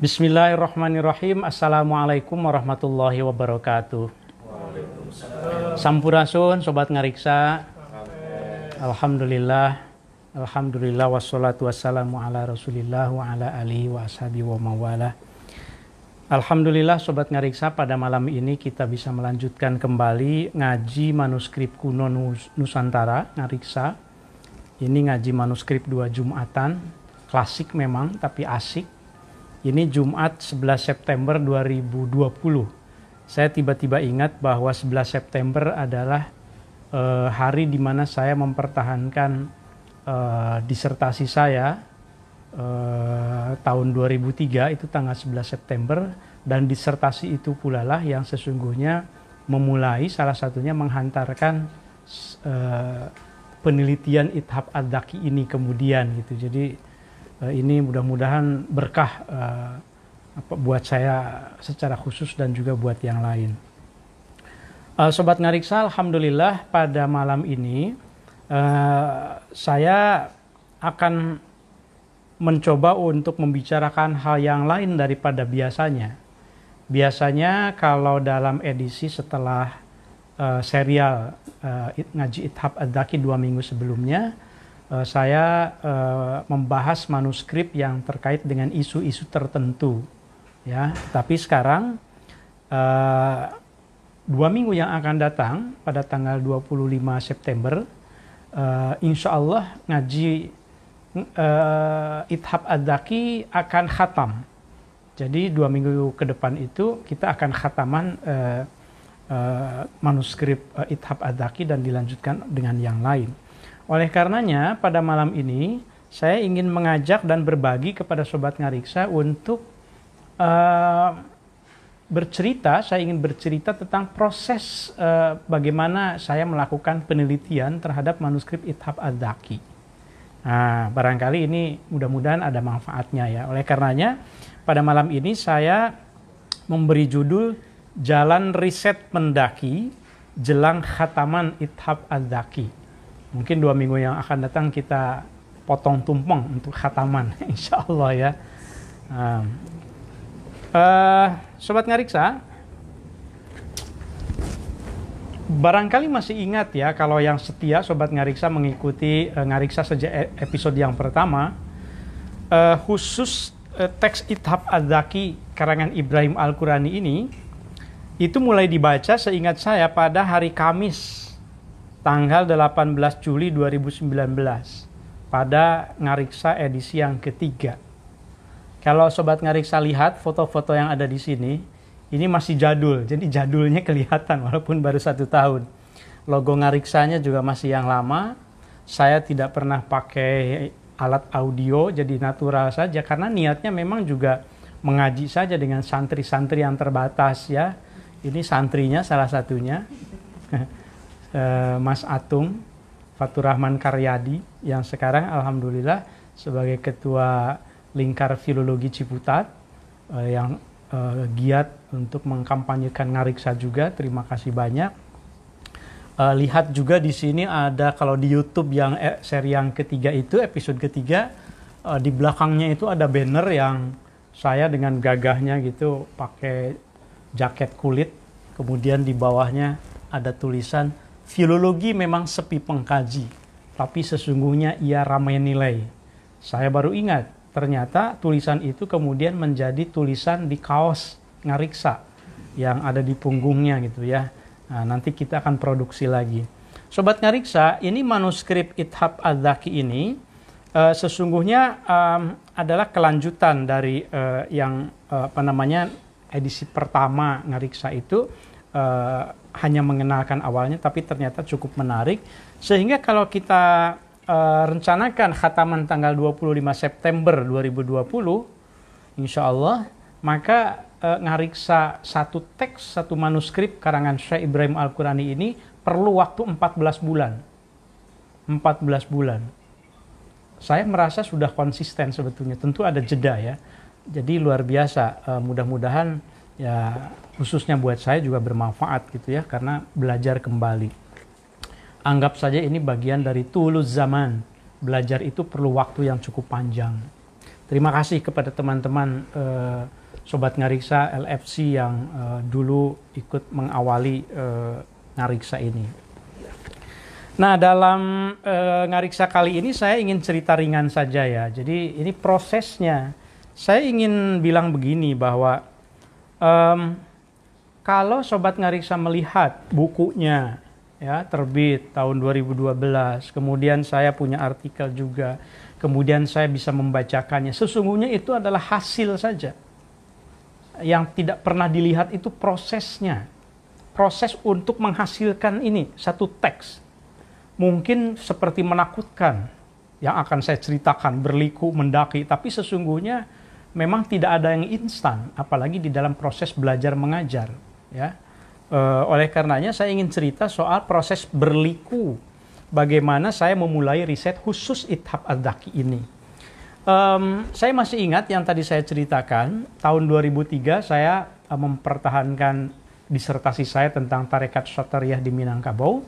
Bismillahirrahmanirrahim. Assalamualaikum warahmatullahi wabarakatuh. Sampurasun sobat ngariksa. Alhamdulillah. Alhamdulillah wassalatu wassalamu ala Rasulillah wa ala alihi wa ashabi wa mawala. Alhamdulillah sobat ngariksa pada malam ini kita bisa melanjutkan kembali ngaji manuskrip kuno Nusantara ngariksa. Ini ngaji manuskrip dua Jumatan, klasik memang tapi asik ini Jumat 11 September 2020. Saya tiba-tiba ingat bahwa 11 September adalah uh, hari di mana saya mempertahankan uh, disertasi saya uh, tahun 2003 itu tanggal 11 September dan disertasi itu pula lah yang sesungguhnya memulai salah satunya menghantarkan penelitian Ithab Ad-Daki ini kemudian gitu. Jadi Eh, ini mudah-mudahan berkah eh, buat saya secara khusus dan juga buat yang lain. Eh, Sobat Ngariksa, Alhamdulillah pada malam ini saya akan mencoba untuk membicarakan hal yang lain daripada biasanya. Biasanya kalau dalam edisi setelah serial ngaji Ithab Ad-Daki dua minggu sebelumnya, Eh, saya eh, membahas manuskrip yang terkait dengan isu-isu tertentu ya tapi sekarang eh, dua minggu yang akan datang pada tanggal 25 September insya Allah ngaji uh, Ithab Adaki akan khatam jadi dua minggu ke depan itu kita akan khataman uh, uh, manuskrip uh, Ithab Adaki dan dilanjutkan dengan yang lain. Oleh karenanya, pada malam ini saya ingin mengajak dan berbagi kepada sobat ngariksa untuk uh, bercerita. Saya ingin bercerita tentang proses uh, bagaimana saya melakukan penelitian terhadap manuskrip Ithab Ad-Daki. Nah, barangkali ini mudah-mudahan ada manfaatnya ya. Oleh karenanya, pada malam ini saya memberi judul Jalan Riset Mendaki Jelang Khataman Ithab Ad-Daki. Mungkin dua minggu yang akan datang kita potong tumpeng untuk khataman, insya Allah ya. Um, uh, Sobat Ngariksa, barangkali masih ingat ya kalau yang setia sobat Ngariksa mengikuti uh, Ngariksa sejak e-, episode yang pertama uh, khusus uh, teks Ithab Adzaki karangan Ibrahim Al-Qurani ini itu mulai dibaca seingat saya pada hari Kamis tanggal 18 Juli 2019 pada Ngariksa edisi yang ketiga. Kalau Sobat Ngariksa lihat foto-foto yang ada di sini, ini masih jadul, jadi jadulnya kelihatan walaupun baru satu tahun. Logo Ngariksanya juga masih yang lama. Saya tidak pernah pakai alat audio, jadi natural saja karena niatnya memang juga mengaji saja dengan santri-santri yang terbatas ya. Ini santrinya salah satunya. eh, Mas Atung Rahman Karyadi yang sekarang alhamdulillah sebagai ketua lingkar filologi Ciputat eh, yang eh, giat untuk mengkampanyekan ngariksa juga. Terima kasih banyak. Eh, lihat juga di sini ada kalau di YouTube yang eh, seri yang ketiga itu episode ketiga eh, di belakangnya itu ada banner yang saya dengan gagahnya gitu pakai jaket kulit kemudian di bawahnya ada tulisan Filologi memang sepi pengkaji, tapi sesungguhnya ia ramai nilai. Saya baru ingat, ternyata tulisan itu kemudian menjadi tulisan di kaos ngariksa yang ada di punggungnya gitu ya. Nah, nanti kita akan produksi lagi. Sobat ngariksa, ini manuskrip Ithab Adzaki ini uh, sesungguhnya um, adalah kelanjutan dari uh, yang uh, apa namanya edisi pertama ngariksa itu uh, hanya mengenalkan awalnya tapi ternyata cukup menarik sehingga kalau kita uh, rencanakan khataman tanggal 25 September 2020 insya Allah maka uh, ngariksa satu teks satu manuskrip karangan Syekh Ibrahim Al-Qurani ini perlu waktu 14 bulan 14 bulan saya merasa sudah konsisten sebetulnya tentu ada jeda ya jadi luar biasa uh, mudah-mudahan ya khususnya buat saya juga bermanfaat gitu ya karena belajar kembali. Anggap saja ini bagian dari tulus zaman. Belajar itu perlu waktu yang cukup panjang. Terima kasih kepada teman-teman eh, Sobat Ngariksa LFC yang eh, dulu ikut mengawali eh, Ngariksa ini. Nah dalam eh, Ngariksa kali ini saya ingin cerita ringan saja ya. Jadi ini prosesnya. Saya ingin bilang begini bahwa um, kalau sobat ngariksa melihat bukunya ya terbit tahun 2012, kemudian saya punya artikel juga, kemudian saya bisa membacakannya. Sesungguhnya itu adalah hasil saja. Yang tidak pernah dilihat itu prosesnya. Proses untuk menghasilkan ini satu teks. Mungkin seperti menakutkan yang akan saya ceritakan berliku mendaki, tapi sesungguhnya memang tidak ada yang instan, apalagi di dalam proses belajar mengajar. Ya, e, oleh karenanya saya ingin cerita soal proses berliku, bagaimana saya memulai riset khusus ithab adaki ini. Um, saya masih ingat yang tadi saya ceritakan, tahun 2003 saya eh, mempertahankan disertasi saya tentang tarekat Syatariah di Minangkabau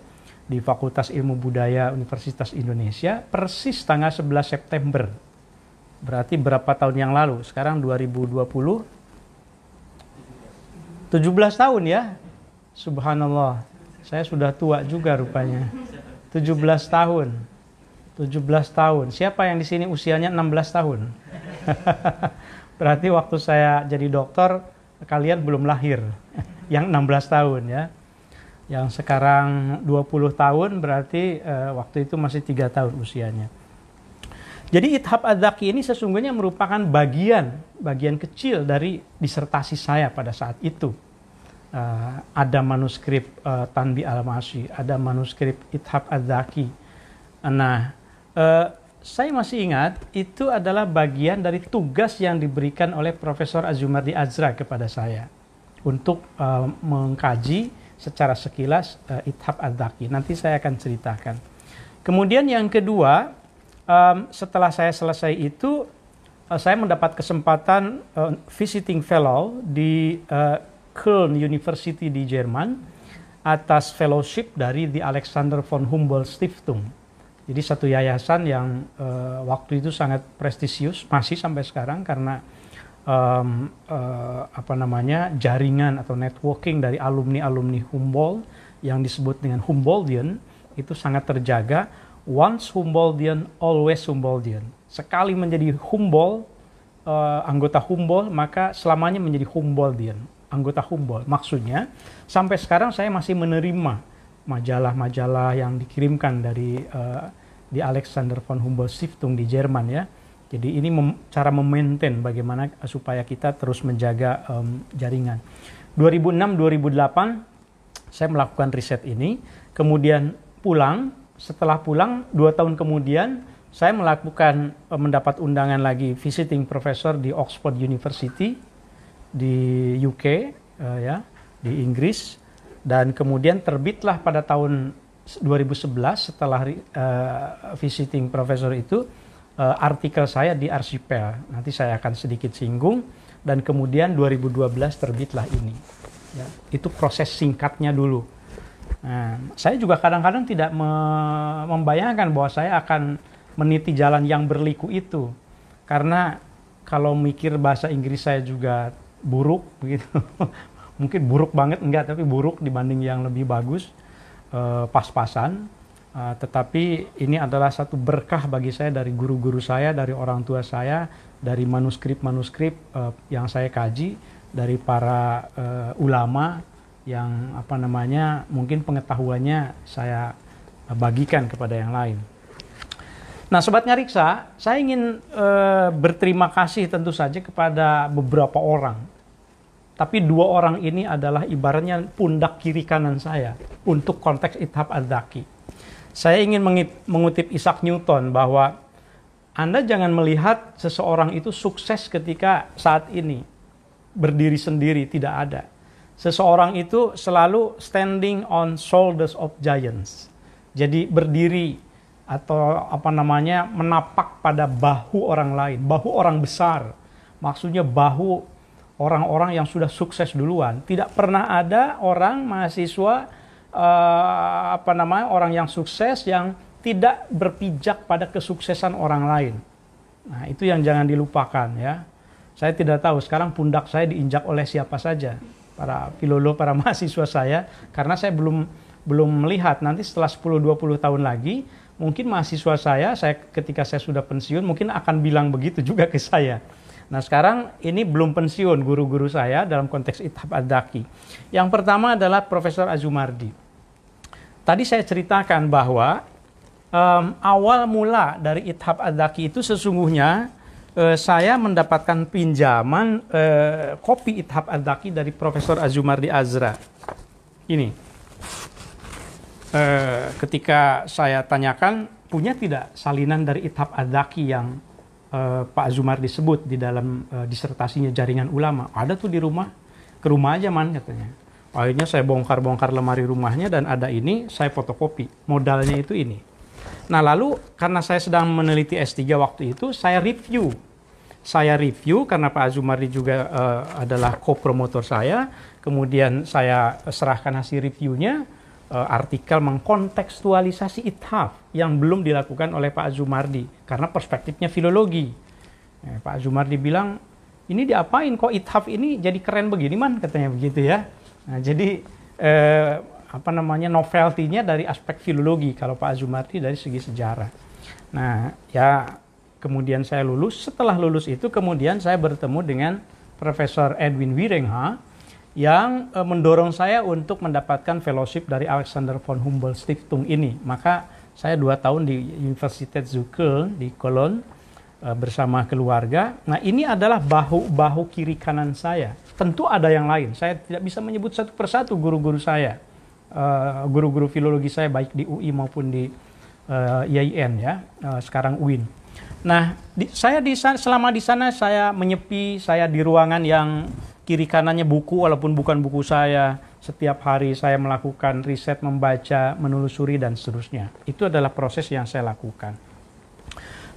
di Fakultas Ilmu Budaya Universitas Indonesia persis tanggal 11 September Berarti berapa tahun yang lalu? Sekarang 2020 17 tahun ya. Subhanallah. Saya sudah tua juga rupanya. 17 tahun. 17 tahun. Siapa yang di sini usianya 16 tahun? Berarti waktu saya jadi dokter kalian belum lahir. Yang 16 tahun ya. Yang sekarang 20 tahun berarti uh, waktu itu masih 3 tahun usianya. Jadi Ithab Adzaki ini sesungguhnya merupakan bagian bagian kecil dari disertasi saya pada saat itu. Uh, ada manuskrip uh, Tanbi Al-Masyi, ada manuskrip Ithab Adzaki. Nah, uh, saya masih ingat itu adalah bagian dari tugas yang diberikan oleh Profesor Azumardi Azra kepada saya untuk uh, mengkaji secara sekilas uh, Ithab Adzaki. Nanti saya akan ceritakan. Kemudian yang kedua, um, setelah saya selesai itu uh, saya mendapat kesempatan uh, visiting fellow di uh, Köln University di Jerman atas fellowship dari the Alexander von Humboldt Stiftung. Jadi satu yayasan yang uh, waktu itu sangat prestisius masih sampai sekarang karena um, uh, apa namanya jaringan atau networking dari alumni alumni Humboldt yang disebut dengan Humboldtian itu sangat terjaga once Humboldtian, always Humboldtian. Sekali menjadi Humboldt, uh, anggota Humboldt, maka selamanya menjadi Humboldtian, anggota Humboldt. Maksudnya, sampai sekarang saya masih menerima majalah-majalah yang dikirimkan dari uh, di Alexander von Humboldt Stiftung di Jerman ya. Jadi ini mem cara memaintain bagaimana eh, supaya kita terus menjaga um, jaringan. 2006-2008 saya melakukan riset ini, kemudian pulang setelah pulang dua tahun kemudian saya melakukan eh, mendapat undangan lagi visiting professor di Oxford University di UK uh, eh, ya di Inggris dan kemudian terbitlah pada tahun 2011 setelah uh, visiting professor itu uh, artikel saya di Archipel nanti saya akan sedikit singgung dan kemudian 2012 terbitlah ini ya, itu proses singkatnya dulu Nah, saya juga kadang-kadang tidak me membayangkan bahwa saya akan meniti jalan yang berliku itu. Karena kalau mikir bahasa Inggris saya juga buruk begitu. Mungkin buruk banget enggak, tapi buruk dibanding yang lebih bagus e, pas-pasan. Uh, tetapi ini adalah satu berkah bagi saya dari guru-guru saya, dari orang tua saya, dari manuskrip-manuskrip uh, yang saya kaji, dari para ulama yang apa namanya mungkin pengetahuannya saya bagikan kepada yang lain. Nah, sobat ngariksa, saya ingin e, berterima kasih tentu saja kepada beberapa orang. Tapi dua orang ini adalah ibaratnya pundak kiri kanan saya untuk konteks ithab daki Saya ingin mengutip Isaac Newton bahwa Anda jangan melihat seseorang itu sukses ketika saat ini berdiri sendiri tidak ada seseorang itu selalu standing on shoulders of giants. Jadi berdiri atau apa namanya menapak pada bahu orang lain, bahu orang besar. Maksudnya bahu orang-orang yang sudah sukses duluan. Tidak pernah ada orang mahasiswa eh, apa namanya orang yang sukses yang tidak berpijak pada kesuksesan orang lain. Nah, itu yang jangan dilupakan ya. Saya tidak tahu sekarang pundak saya diinjak oleh siapa saja para filolog, para mahasiswa saya karena saya belum belum melihat nanti setelah 10 20 tahun lagi mungkin mahasiswa saya saya ketika saya sudah pensiun mungkin akan bilang begitu juga ke saya. Nah, sekarang ini belum pensiun guru-guru saya dalam konteks itab Adaki. Yang pertama adalah Profesor Azumardi. Tadi saya ceritakan bahwa um, awal mula dari itab Adaki itu sesungguhnya eh, saya mendapatkan pinjaman eh, kopi Ithab Adaki dari Profesor Azumardi Azra. Ini. Eh, ketika saya tanyakan, punya tidak salinan dari Ithab Adaki yang eh, Pak Azumardi sebut di dalam eh, disertasinya jaringan ulama? Ada tuh di rumah, ke rumah aja man katanya. Akhirnya saya bongkar-bongkar lemari rumahnya dan ada ini, saya fotokopi. Modalnya itu ini. Nah, lalu karena saya sedang meneliti S3 waktu itu, saya review. Saya review karena Pak Azumardi juga uh, adalah co-promotor saya. Kemudian saya serahkan hasil reviewnya, uh, artikel mengkontekstualisasi ithaf yang belum dilakukan oleh Pak Azumardi karena perspektifnya filologi. Ya, Pak Azumardi bilang, ini diapain kok ithaf ini jadi keren begini man katanya begitu ya. Nah, jadi eh, apa namanya novelty-nya dari aspek filologi kalau Pak Azumardi dari segi sejarah. Nah, ya kemudian saya lulus. Setelah lulus itu kemudian saya bertemu dengan Profesor Edwin Wiringha yang e, mendorong saya untuk mendapatkan fellowship dari Alexander von Humboldt Stiftung ini. Maka saya dua tahun di Universitas Zukel di Cologne e, bersama keluarga. Nah, ini adalah bahu-bahu kiri kanan saya. Tentu ada yang lain. Saya tidak bisa menyebut satu persatu guru-guru saya Eh, guru-guru uh, filologi saya baik di UI maupun di uh, eh, IAIN ya, uh, sekarang UIN. Nah, di, saya di sana selama di sana saya menyepi, saya di ruangan yang kiri kanannya buku walaupun bukan buku saya. Setiap hari saya melakukan riset, membaca, menelusuri dan seterusnya. Itu adalah proses yang saya lakukan.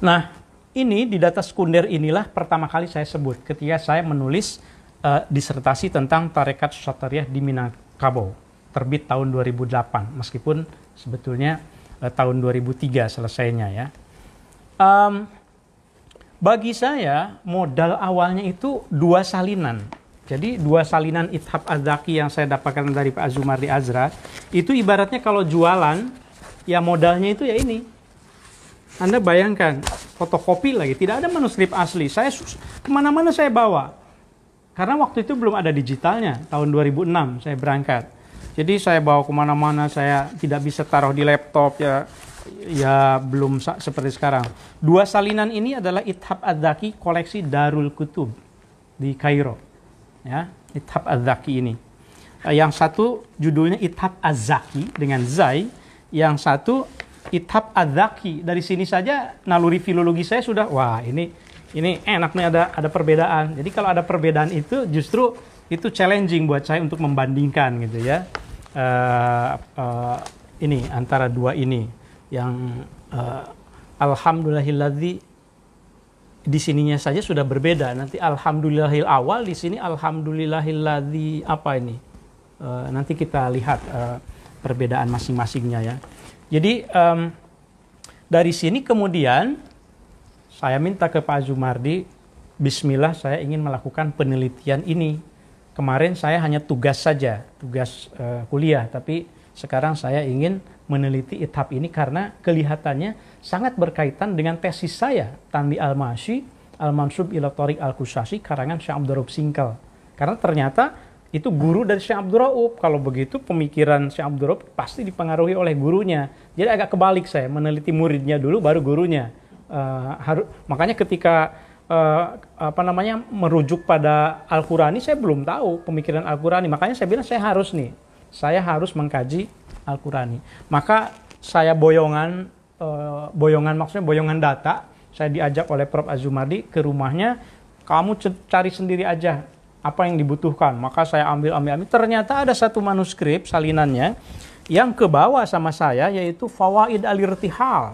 Nah, ini di data sekunder inilah pertama kali saya sebut ketika saya menulis uh, disertasi tentang tarekat Susatariah di Minangkabau terbit tahun 2008 meskipun sebetulnya eh, tahun 2003 selesainya ya. Um, bagi saya modal awalnya itu dua salinan. Jadi dua salinan ithab azaki yang saya dapatkan dari Pak Azumar di Azra itu ibaratnya kalau jualan ya modalnya itu ya ini. Anda bayangkan fotokopi lagi tidak ada manuskrip asli. Saya kemana-mana saya bawa karena waktu itu belum ada digitalnya tahun 2006 saya berangkat jadi saya bawa kemana-mana, saya tidak bisa taruh di laptop ya, ya belum seperti sekarang. Dua salinan ini adalah Ithab Adzaki koleksi Darul Kutub di Kairo, ya Ithab Adzaki ini. Eh, yang satu judulnya Ithab Azaki dengan Zai, yang satu Ithab Adzaki. Dari sini saja naluri filologi saya sudah wah ini ini enak nih ada ada perbedaan. Jadi kalau ada perbedaan itu justru itu challenging buat saya untuk membandingkan gitu ya uh, uh, ini antara dua ini yang uh, alhamdulillahilladzi di sininya saja sudah berbeda nanti alhamdulillahil awal di sini alhamdulillahilladzi apa ini uh, nanti kita lihat uh, perbedaan masing-masingnya ya jadi um, dari sini kemudian saya minta ke Pak Zumardi Bismillah saya ingin melakukan penelitian ini kemarin saya hanya tugas saja, tugas uh, kuliah, tapi sekarang saya ingin meneliti ithab ini karena kelihatannya sangat berkaitan dengan tesis saya, Tandi Al-Mashi, Al-Mansub ilatorik Al-Kusasi, karangan Syekh Abdul Singkal. Karena ternyata itu guru dari Syekh Abdul Kalau begitu pemikiran Syekh Abdul pasti dipengaruhi oleh gurunya. Jadi agak kebalik saya, meneliti muridnya dulu baru gurunya. Uh, harus, makanya ketika uh, apa namanya merujuk pada Al-Qurani saya belum tahu pemikiran Al-Qurani makanya saya bilang saya harus nih saya harus mengkaji Al-Qurani maka saya boyongan uh, boyongan maksudnya boyongan data saya diajak oleh Prof Azumadi ke rumahnya kamu cari sendiri aja apa yang dibutuhkan maka saya ambil ambil ambil ternyata ada satu manuskrip salinannya yang ke bawah sama saya yaitu Fawaid Al-Irtihal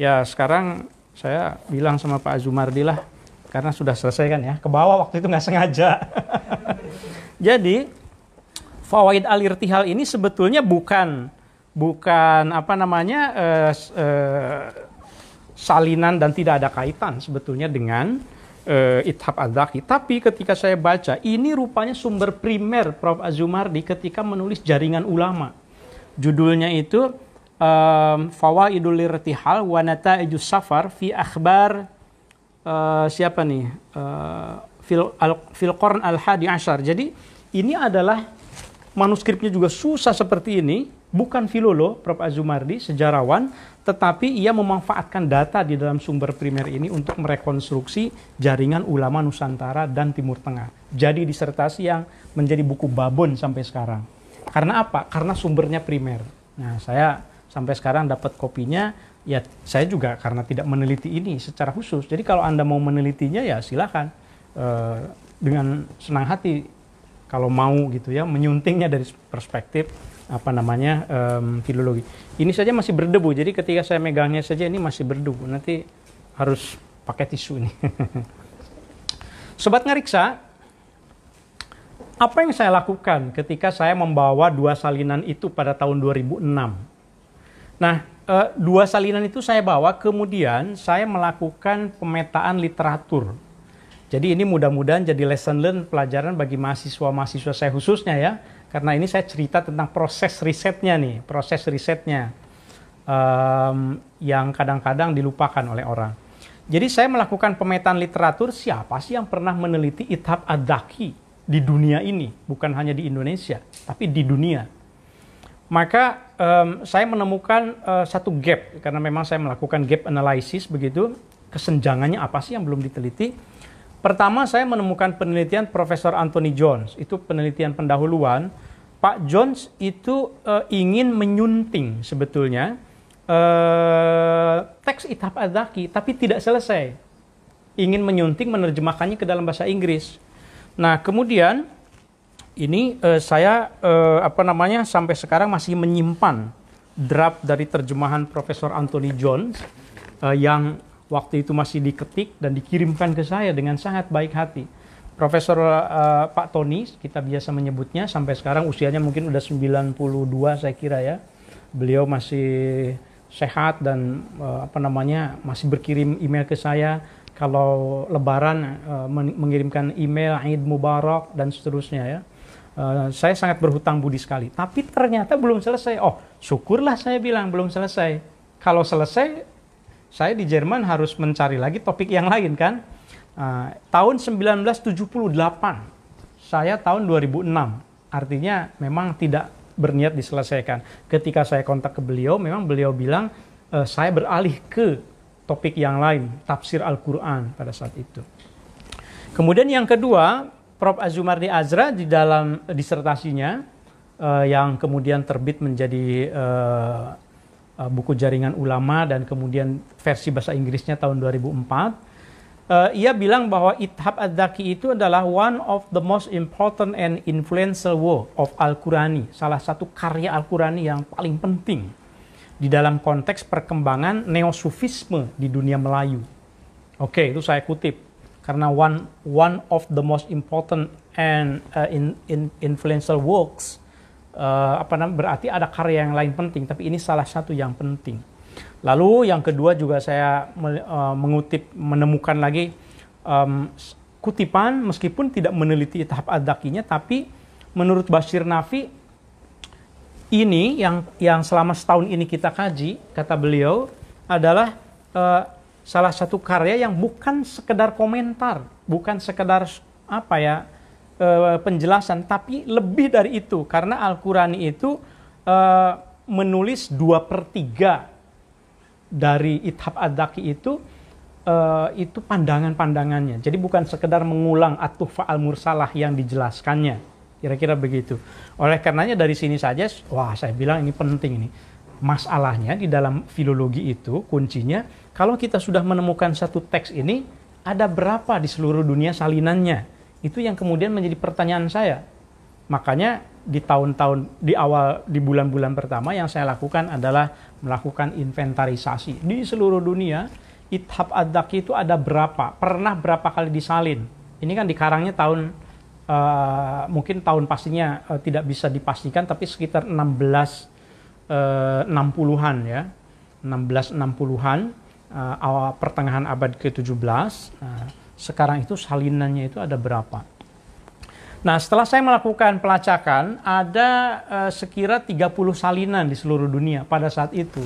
ya sekarang saya bilang sama Pak Azumardi lah karena sudah selesai kan ya ke bawah waktu itu nggak sengaja jadi fawaid al irtihal ini sebetulnya bukan bukan apa namanya eh, eh, salinan dan tidak ada kaitan sebetulnya dengan eh, ithab -daki. tapi ketika saya baca ini rupanya sumber primer Prof Azumardi ketika menulis jaringan ulama judulnya itu um, fawaidul irtihal wa nataijus safar fi akhbar uh, siapa nih uh, fil al, fil qarn al hadi ashar. Jadi ini adalah manuskripnya juga susah seperti ini, bukan filolo Prof Azumardi sejarawan, tetapi ia memanfaatkan data di dalam sumber primer ini untuk merekonstruksi jaringan ulama Nusantara dan Timur Tengah. Jadi disertasi yang menjadi buku babon sampai sekarang. Karena apa? Karena sumbernya primer. Nah, saya sampai sekarang dapat kopinya ya saya juga karena tidak meneliti ini secara khusus jadi kalau anda mau menelitinya ya silahkan e, eh, dengan senang hati kalau mau gitu ya menyuntingnya dari perspektif apa namanya e, filologi ini saja masih berdebu jadi ketika saya megangnya saja ini masih berdebu nanti harus pakai tisu ini sobat ngariksa apa yang saya lakukan ketika saya membawa dua salinan itu pada tahun 2006 Nah, eh, dua salinan itu saya bawa, kemudian saya melakukan pemetaan literatur. Jadi ini mudah-mudahan jadi lesson learn pelajaran bagi mahasiswa-mahasiswa saya khususnya ya, karena ini saya cerita tentang proses risetnya nih, proses risetnya um, yang kadang-kadang dilupakan oleh orang. Jadi saya melakukan pemetaan literatur siapa sih yang pernah meneliti ithab adaki di dunia ini, bukan hanya di Indonesia, tapi di dunia maka um, saya menemukan uh, satu gap karena memang saya melakukan gap analysis begitu kesenjangannya apa sih yang belum diteliti pertama saya menemukan penelitian Profesor Anthony Jones itu penelitian pendahuluan Pak Jones itu uh, ingin menyunting sebetulnya uh, teks Itab Adzaki tapi tidak selesai ingin menyunting menerjemahkannya ke dalam bahasa Inggris nah kemudian ini uh, saya uh, apa namanya sampai sekarang masih menyimpan draft dari terjemahan Profesor Anthony Jones uh, yang waktu itu masih diketik dan dikirimkan ke saya dengan sangat baik hati. Profesor uh, Pak Tony, kita biasa menyebutnya sampai sekarang usianya mungkin udah 92 saya kira ya. Beliau masih sehat dan uh, apa namanya masih berkirim email ke saya kalau lebaran uh, mengirimkan email Eid Mubarak dan seterusnya ya Eh, saya sangat berhutang budi sekali. Tapi ternyata belum selesai. Oh, syukurlah saya bilang belum selesai. Kalau selesai, saya di Jerman harus mencari lagi topik yang lain kan. Uh, tahun 1978, saya tahun 2006. Artinya memang tidak berniat diselesaikan. Ketika saya kontak ke beliau, memang beliau bilang uh, saya beralih ke topik yang lain, tafsir Al-Quran pada saat itu. Kemudian yang kedua, Prof. Azumardi Azra di dalam disertasinya uh, yang kemudian terbit menjadi uh, uh, buku jaringan ulama dan kemudian versi bahasa Inggrisnya tahun 2004 uh, ia bilang bahwa Ithab ad itu adalah one of the most important and influential work of Al-Qurani, salah satu karya Al-Qurani yang paling penting di dalam konteks perkembangan neosufisme di dunia Melayu. Oke, okay, itu saya kutip karena one one of the most important and uh, in, in influential works uh, apa namanya berarti ada karya yang lain penting tapi ini salah satu yang penting lalu yang kedua juga saya uh, mengutip menemukan lagi um, kutipan meskipun tidak meneliti tahap adakinya tapi menurut Bashir Nafi ini yang yang selama setahun ini kita kaji kata beliau adalah uh, salah satu karya yang bukan sekedar komentar, bukan sekedar apa ya eh, penjelasan, tapi lebih dari itu karena Al-Qurani itu eh, menulis dua pertiga dari Ithab Ad-Daki itu eh, itu pandangan-pandangannya. Jadi bukan sekedar mengulang atuh al mursalah yang dijelaskannya, kira-kira begitu. Oleh karenanya dari sini saja, wah saya bilang ini penting ini masalahnya di dalam filologi itu kuncinya kalau kita sudah menemukan satu teks ini, ada berapa di seluruh dunia salinannya? Itu yang kemudian menjadi pertanyaan saya. Makanya di tahun-tahun di awal di bulan-bulan pertama yang saya lakukan adalah melakukan inventarisasi di seluruh dunia ithab ad-daki itu ada berapa pernah berapa kali disalin ini kan dikarangnya tahun uh, mungkin tahun pastinya uh, tidak bisa dipastikan tapi sekitar 16 uh, 60-an ya 16 60-an uh, awal pertengahan abad ke-17. Uh, eh, sekarang itu salinannya itu ada berapa? Nah, setelah saya melakukan pelacakan, ada uh, sekira 30 salinan di seluruh dunia pada saat itu.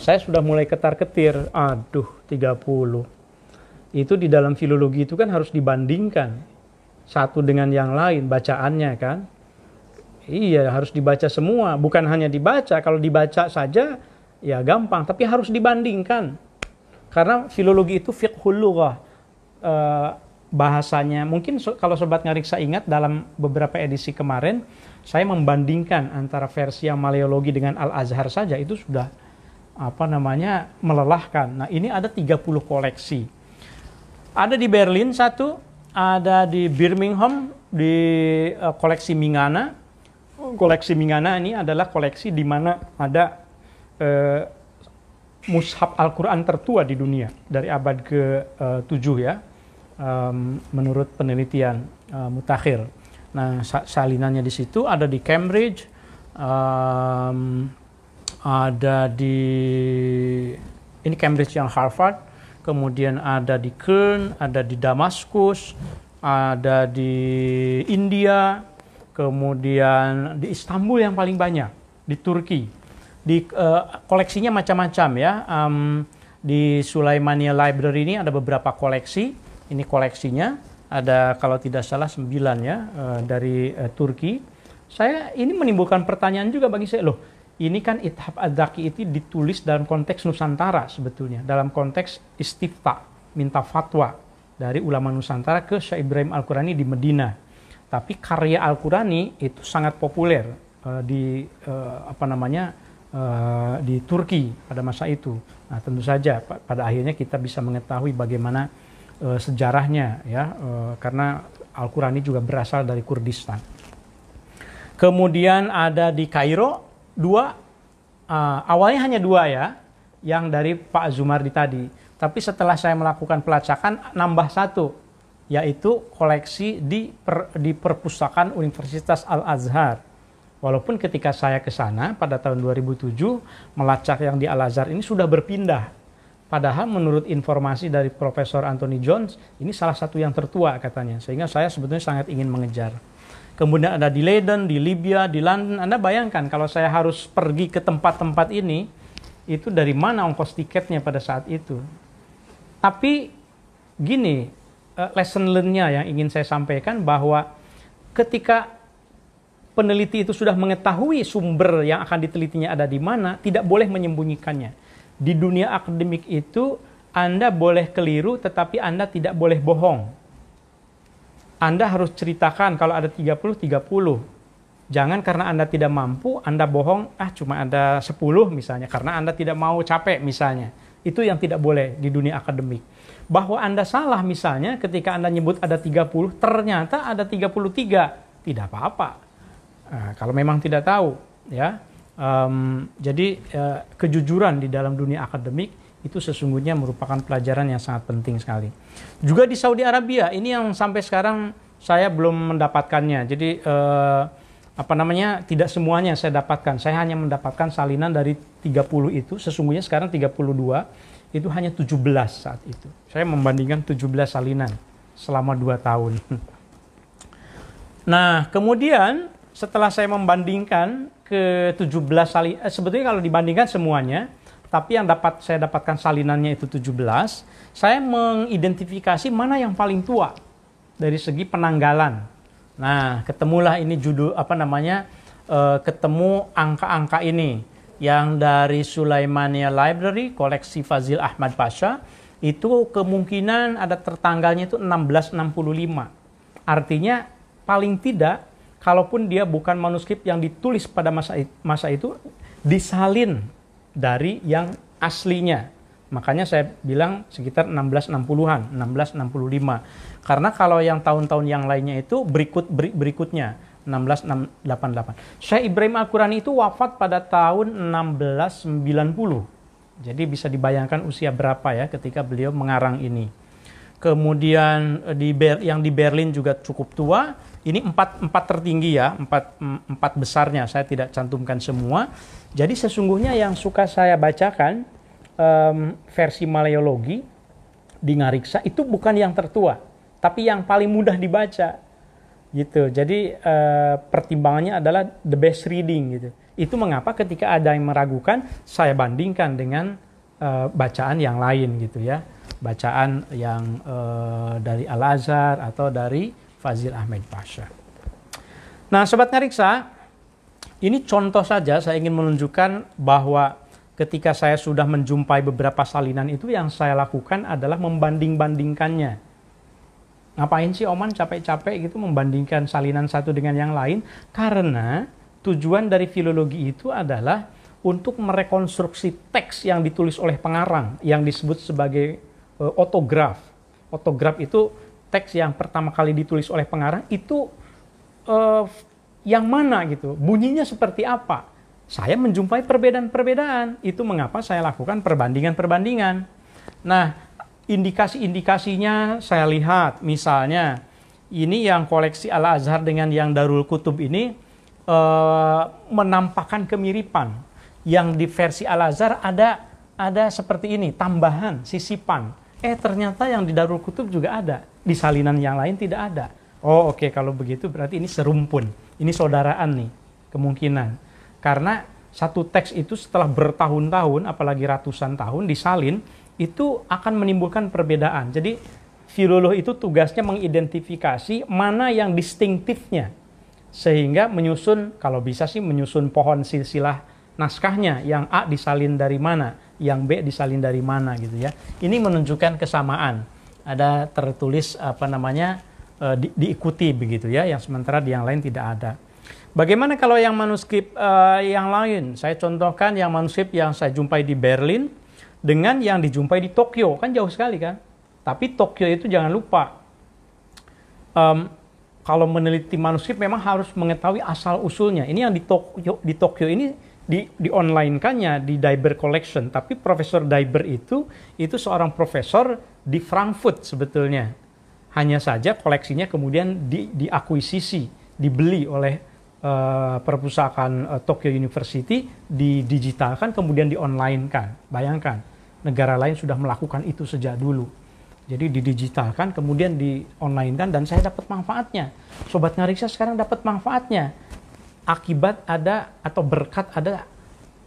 Saya sudah mulai ketar-ketir, aduh 30. Itu di dalam filologi itu kan harus dibandingkan satu dengan yang lain bacaannya kan. Iya, harus dibaca semua, bukan hanya dibaca. Kalau dibaca saja ya gampang, tapi harus dibandingkan karena filologi itu fiqhul lughah. Eh, bahasanya mungkin so, kalau sobat ngariksa ingat dalam beberapa edisi kemarin saya membandingkan antara versi yang maleologi dengan al azhar saja itu sudah apa namanya melelahkan. Nah ini ada 30 koleksi. Ada di Berlin satu, ada di Birmingham di uh, koleksi Mingana. Koleksi Mingana ini adalah koleksi di mana ada uh, mushab Al-Quran tertua di dunia dari abad ke-7 eh, ya, um, menurut penelitian uh, mutakhir. Nah, salinannya di situ ada di Cambridge, um, ada di ini Cambridge yang Harvard, kemudian ada di Kern, ada di Damaskus, ada di India, kemudian di Istanbul yang paling banyak, di Turki di uh, koleksinya macam-macam ya. Um, di Sulaimania Library ini ada beberapa koleksi. Ini koleksinya ada kalau tidak salah sembilan ya uh, dari uh, Turki. Saya ini menimbulkan pertanyaan juga bagi saya loh. Ini kan Ithaf Adzaki itu ditulis dalam konteks Nusantara sebetulnya, dalam konteks istifta, minta fatwa dari ulama Nusantara ke Syekh Ibrahim Al-Qurani di Medina. Tapi karya Al-Qurani itu sangat populer uh, di uh, apa namanya Eh, di Turki pada masa itu. Nah, tentu saja pada akhirnya kita bisa mengetahui bagaimana uh, sejarahnya ya uh, karena al ini juga berasal dari Kurdistan. Kemudian ada di Kairo dua uh, awalnya hanya dua ya yang dari Pak Zumardi tadi. Tapi setelah saya melakukan pelacakan nambah satu yaitu koleksi di per, di perpustakaan Universitas Al Azhar Walaupun ketika saya ke sana pada tahun 2007, melacak yang di Al-Azhar ini sudah berpindah. Padahal menurut informasi dari Profesor Anthony Jones, ini salah satu yang tertua katanya. Sehingga saya sebetulnya sangat ingin mengejar. Kemudian ada di Leiden, di Libya, di London. Anda bayangkan kalau saya harus pergi ke tempat-tempat ini, itu dari mana ongkos tiketnya pada saat itu. Tapi gini, eh, lesson learn-nya yang ingin saya sampaikan bahwa ketika peneliti itu sudah mengetahui sumber yang akan ditelitinya ada di mana, tidak boleh menyembunyikannya. Di dunia akademik itu, Anda boleh keliru, tetapi Anda tidak boleh bohong. Anda harus ceritakan kalau ada 30, 30. Jangan karena Anda tidak mampu, Anda bohong, ah cuma ada 10 misalnya, karena Anda tidak mau capek misalnya. Itu yang tidak boleh di dunia akademik. Bahwa Anda salah misalnya ketika Anda nyebut ada 30, ternyata ada 33. Tidak apa-apa Nah, kalau memang tidak tahu, ya, um, jadi uh, kejujuran di dalam dunia akademik itu sesungguhnya merupakan pelajaran yang sangat penting sekali. Juga di Saudi Arabia ini yang sampai sekarang saya belum mendapatkannya. Jadi uh, apa namanya tidak semuanya saya dapatkan. Saya hanya mendapatkan salinan dari 30 itu. Sesungguhnya sekarang 32 itu hanya 17 saat itu. Saya membandingkan 17 salinan selama 2 tahun. Nah, kemudian setelah saya membandingkan ke 17 sali eh, sebetulnya kalau dibandingkan semuanya, tapi yang dapat saya dapatkan salinannya itu 17, saya mengidentifikasi mana yang paling tua dari segi penanggalan. Nah, ketemulah ini judul apa namanya? Eh, ketemu angka-angka ini yang dari Sulaimania Library koleksi Fazil Ahmad Pasha itu kemungkinan ada tertanggalnya itu 1665. Artinya paling tidak kalaupun dia bukan manuskrip yang ditulis pada masa masa itu disalin dari yang aslinya. Makanya saya bilang sekitar 1660-an, 1665. Karena kalau yang tahun-tahun yang lainnya itu berikut berikutnya 1688. Syekh Ibrahim Al-Qurani itu wafat pada tahun 1690. Jadi bisa dibayangkan usia berapa ya ketika beliau mengarang ini. Kemudian eh, di Ber yang di Berlin juga cukup tua, ini empat, empat tertinggi ya, empat, empat besarnya, saya tidak cantumkan semua. Jadi sesungguhnya yang suka saya bacakan um, versi malayologi di Ngariksa itu bukan yang tertua, tapi yang paling mudah dibaca gitu. Jadi uh, pertimbangannya adalah the best reading gitu. Itu mengapa ketika ada yang meragukan, saya bandingkan dengan uh, bacaan yang lain gitu ya bacaan yang uh, dari Al Azhar atau dari Fazil Ahmed Pasha. Nah, sobat ngariksa, ini contoh saja saya ingin menunjukkan bahwa ketika saya sudah menjumpai beberapa salinan itu yang saya lakukan adalah membanding-bandingkannya. Ngapain sih Oman capek-capek gitu membandingkan salinan satu dengan yang lain? Karena tujuan dari filologi itu adalah untuk merekonstruksi teks yang ditulis oleh pengarang yang disebut sebagai eh, otograf. Otograf itu teks yang pertama kali ditulis oleh pengarang itu uh, yang mana gitu, bunyinya seperti apa. Saya menjumpai perbedaan-perbedaan, itu mengapa saya lakukan perbandingan-perbandingan. Nah, indikasi-indikasinya saya lihat, misalnya ini yang koleksi Al-Azhar dengan yang Darul Kutub ini uh, menampakkan kemiripan. Yang di versi Al-Azhar ada ada seperti ini, tambahan, sisipan. Eh ternyata yang di Darul Kutub juga ada di salinan yang lain tidak ada. Oh oke okay, kalau begitu berarti ini serumpun, ini saudaraan nih kemungkinan. Karena satu teks itu setelah bertahun-tahun, apalagi ratusan tahun disalin, itu akan menimbulkan perbedaan. Jadi filolog itu tugasnya mengidentifikasi mana yang distintifnya, sehingga menyusun kalau bisa sih menyusun pohon silsilah naskahnya yang A disalin dari mana, yang B disalin dari mana gitu ya. Ini menunjukkan kesamaan ada tertulis apa namanya uh, di, diikuti begitu ya, yang sementara di yang lain tidak ada. Bagaimana kalau yang manuskrip uh, yang lain? Saya contohkan yang manuskrip yang saya jumpai di Berlin dengan yang dijumpai di Tokyo, kan jauh sekali kan? Tapi Tokyo itu jangan lupa um, kalau meneliti manuskrip memang harus mengetahui asal usulnya. Ini yang di Tokyo di Tokyo ini di di onlinekannya di Diver Collection. Tapi Profesor Diver itu itu seorang profesor di Frankfurt sebetulnya. Hanya saja koleksinya kemudian di diakuisisi, dibeli oleh uh, perpustakaan uh, Tokyo University, didigitalkan kemudian di online kan Bayangkan, negara lain sudah melakukan itu sejak dulu. Jadi didigitalkan, kemudian di online kan dan saya dapat manfaatnya. Sobat ngariksa sekarang dapat manfaatnya akibat ada atau berkat ada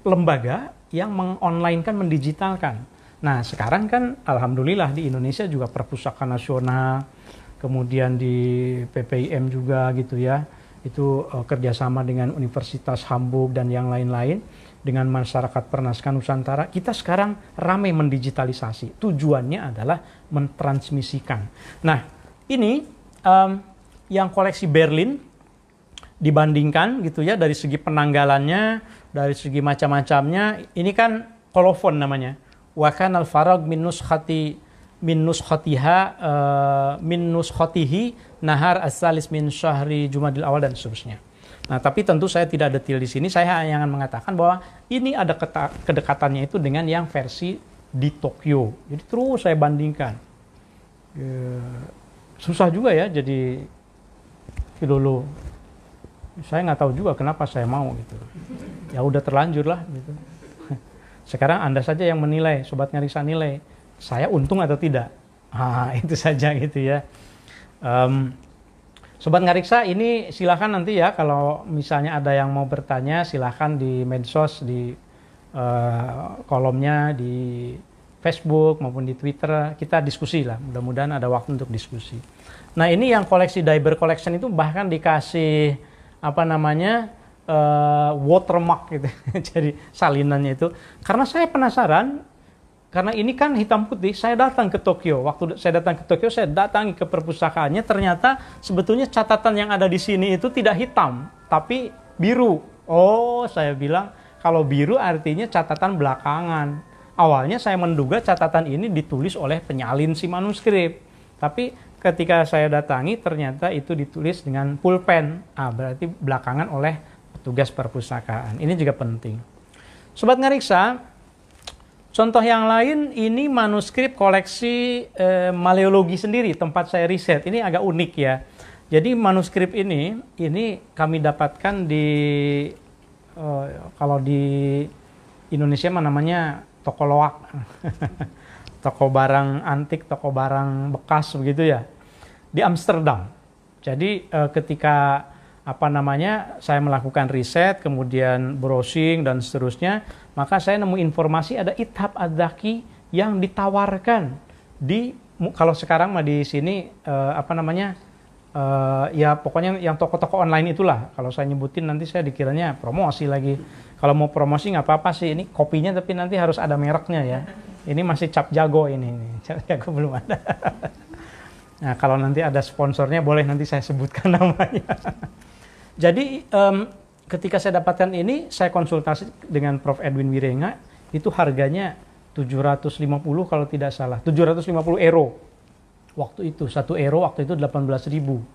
lembaga yang mengonlinekan, mendigitalkan. Nah, sekarang kan alhamdulillah di Indonesia juga perpustakaan nasional, kemudian di PPIM juga gitu ya. Itu uh, kerjasama dengan Universitas Hamburg dan yang lain-lain dengan masyarakat Pernaskan Nusantara, kita sekarang ramai mendigitalisasi. Tujuannya adalah mentransmisikan. Nah, ini um, yang koleksi Berlin dibandingkan gitu ya dari segi penanggalannya, dari segi macam-macamnya, ini kan kolofon namanya. Wa kana al-farag min nuskhati min nuskhatiha eh, min nuskhatihi nahar as-salis min syahri Jumadil awal dan seterusnya. Nah, tapi tentu saya tidak detail di sini. Saya hanya akan mengatakan bahwa ini ada kedekatannya itu dengan yang versi di Tokyo. Jadi terus saya bandingkan. Ya, susah juga ya jadi filolog saya nggak tahu juga kenapa saya mau gitu. Ya udah terlanjur lah gitu. Sekarang Anda saja yang menilai, sobat ngarisa nilai, saya untung atau tidak. Ah, itu saja gitu ya. Um, sobat ngariksa ini silahkan nanti ya kalau misalnya ada yang mau bertanya silahkan di medsos di uh, kolomnya di Facebook maupun di Twitter kita diskusi lah mudah-mudahan ada waktu untuk diskusi. Nah ini yang koleksi diver collection itu bahkan dikasih apa namanya uh, watermark gitu. Jadi salinannya itu karena saya penasaran karena ini kan hitam putih, saya datang ke Tokyo. Waktu saya datang ke Tokyo, saya datang ke perpustakaannya. Ternyata sebetulnya catatan yang ada di sini itu tidak hitam, tapi biru. Oh, saya bilang kalau biru artinya catatan belakangan. Awalnya saya menduga catatan ini ditulis oleh penyalin si manuskrip. Tapi ketika saya datangi ternyata itu ditulis dengan pulpen. Ah, berarti belakangan oleh petugas perpustakaan. Ini juga penting. Sobat ngeriksa, contoh yang lain ini manuskrip koleksi eh, maleologi sendiri tempat saya riset. Ini agak unik ya. Jadi manuskrip ini ini kami dapatkan di eh, kalau di Indonesia mana namanya loak. toko barang antik, toko barang bekas begitu ya di Amsterdam. Jadi eh, ketika apa namanya saya melakukan riset, kemudian browsing dan seterusnya, maka saya nemu informasi ada itab adzaki yang ditawarkan di kalau sekarang mah di sini eh, apa namanya eh, ya pokoknya yang toko-toko online itulah. Kalau saya nyebutin nanti saya dikiranya promosi lagi. Kalau mau promosi nggak apa-apa sih ini kopinya tapi nanti harus ada mereknya ya ini masih cap jago ini, cap jago belum ada. nah kalau nanti ada sponsornya boleh nanti saya sebutkan namanya. Jadi um, ketika saya dapatkan ini, saya konsultasi dengan Prof. Edwin Wirenga, itu harganya 750 kalau tidak salah, 750 euro. Waktu itu, satu euro waktu itu 18 ribu.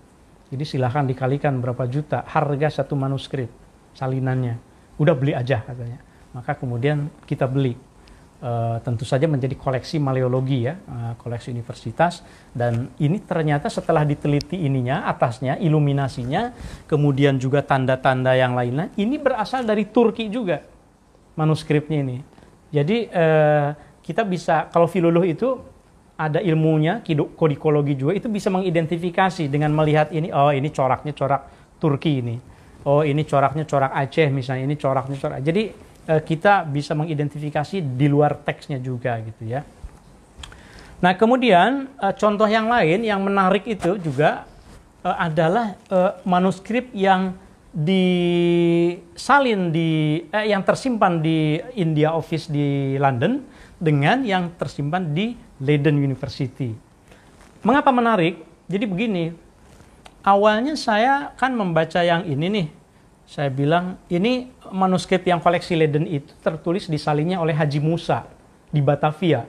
Jadi silahkan dikalikan berapa juta harga satu manuskrip salinannya. Udah beli aja katanya. Maka kemudian kita beli. Eh, tentu saja menjadi koleksi maleologi ya, uh, koleksi universitas dan ini ternyata setelah diteliti ininya, atasnya, iluminasinya, kemudian juga tanda-tanda yang lainnya, ini berasal dari Turki juga manuskripnya ini. Jadi uh, kita bisa kalau filoloh itu ada ilmunya, kodikologi juga itu bisa mengidentifikasi dengan melihat ini, oh ini coraknya corak Turki ini, oh ini coraknya corak Aceh misalnya, ini coraknya corak. Jadi Eh, kita bisa mengidentifikasi di luar teksnya juga gitu ya. Nah kemudian eh, contoh yang lain yang menarik itu juga eh, adalah manuskrip yang disalin di eh, yang tersimpan di India Office di London dengan yang tersimpan di Leiden University. Mengapa menarik? Jadi begini, awalnya saya kan membaca yang ini nih, saya bilang ini manuskrip yang koleksi Leiden itu tertulis disalinnya oleh Haji Musa di Batavia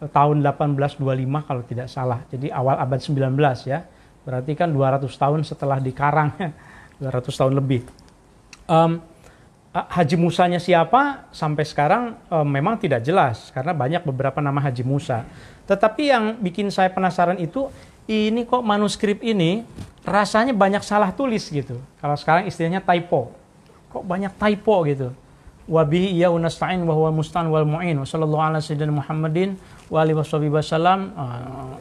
tahun 1825 kalau tidak salah. Jadi awal abad 19 ya. Berarti kan 200 tahun setelah dikarang, 200 ya. tahun lebih. Um, Haji Musanya siapa sampai sekarang um, memang tidak jelas karena banyak beberapa nama Haji Musa. Tetapi yang bikin saya penasaran itu ini kok manuskrip ini rasanya banyak salah tulis gitu. Kalau sekarang istilahnya typo kok banyak typo gitu wabi iya unastain bahwa mustan wal mu'in sallallahu ala sayyidina muhammadin wa alihi wasallam ah,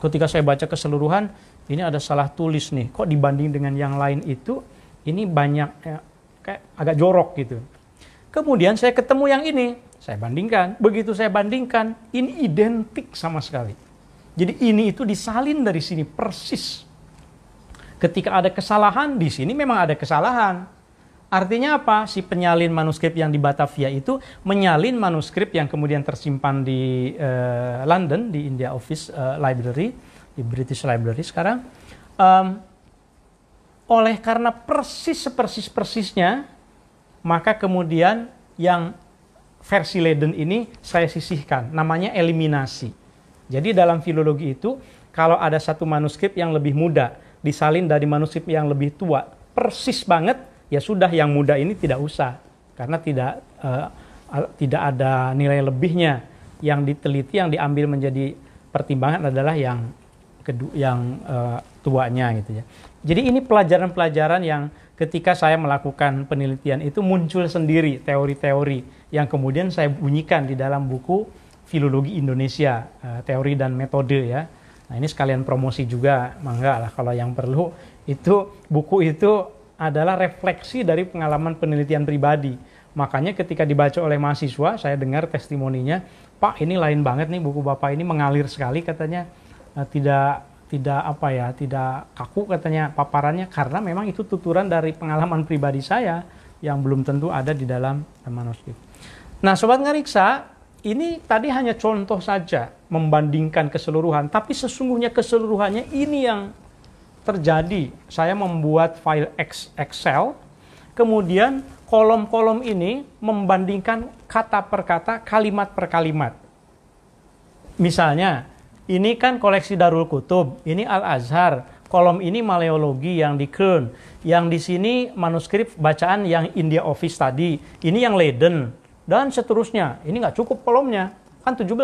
ketika saya baca keseluruhan ini ada salah tulis nih kok dibanding dengan yang lain itu ini banyak ya, kayak agak jorok gitu kemudian saya ketemu yang ini saya bandingkan begitu saya bandingkan ini identik sama sekali jadi ini itu disalin dari sini persis ketika ada kesalahan di sini memang ada kesalahan Artinya apa? Si penyalin manuskrip yang di Batavia itu menyalin manuskrip yang kemudian tersimpan di uh, London di India Office uh, Library, di British Library sekarang. Um, oleh karena persis sepersis persisnya, maka kemudian yang versi Leiden ini saya sisihkan, namanya eliminasi. Jadi dalam filologi itu kalau ada satu manuskrip yang lebih muda disalin dari manuskrip yang lebih tua, persis banget ya sudah yang muda ini tidak usah karena tidak uh, tidak ada nilai lebihnya yang diteliti yang diambil menjadi pertimbangan adalah yang kedua yang uh, tuanya gitu ya. Jadi ini pelajaran-pelajaran yang ketika saya melakukan penelitian itu muncul sendiri teori-teori yang kemudian saya bunyikan di dalam buku Filologi Indonesia uh, Teori dan Metode ya. Nah ini sekalian promosi juga, mangga lah kalau yang perlu itu buku itu adalah refleksi dari pengalaman penelitian pribadi. Makanya ketika dibaca oleh mahasiswa, saya dengar testimoninya, Pak ini lain banget nih buku Bapak ini mengalir sekali katanya, eh, tidak tidak apa ya, tidak kaku katanya paparannya karena memang itu tuturan dari pengalaman pribadi saya yang belum tentu ada di dalam manuskrip. Nah, sobat ngariksa, ini tadi hanya contoh saja membandingkan keseluruhan, tapi sesungguhnya keseluruhannya ini yang terjadi saya membuat file Excel, kemudian kolom-kolom ini membandingkan kata per kata, kalimat per kalimat. Misalnya, ini kan koleksi Darul Kutub, ini Al-Azhar, kolom ini maleologi yang di Kern, yang di sini manuskrip bacaan yang India Office tadi, ini yang Leiden, dan seterusnya. Ini nggak cukup kolomnya, kan 17.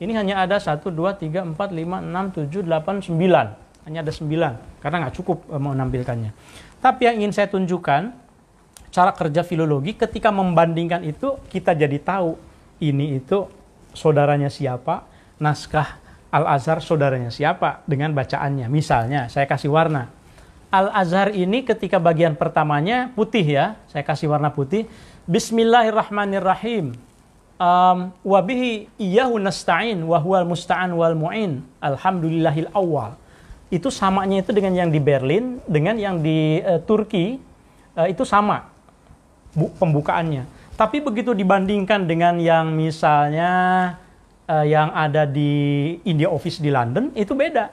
Ini hanya ada 1, 2, 3, 4, 5, 6, 7, 8, 9 hanya ada 9 karena nggak cukup eh, menampilkannya. Tapi yang ingin saya tunjukkan cara kerja filologi ketika membandingkan itu kita jadi tahu ini itu saudaranya siapa, naskah Al-Azhar saudaranya siapa dengan bacaannya. Misalnya saya kasih warna. Al-Azhar ini ketika bagian pertamanya putih ya, saya kasih warna putih. Bismillahirrahmanirrahim. Um, wabihi iyahu nasta'in wa huwal musta'an wal mu'in. Alhamdulillahil awal itu samanya itu dengan yang di Berlin, dengan yang di uh, Turki uh, itu sama bu, pembukaannya. Tapi begitu dibandingkan dengan yang misalnya uh, yang ada di India Office di London itu beda.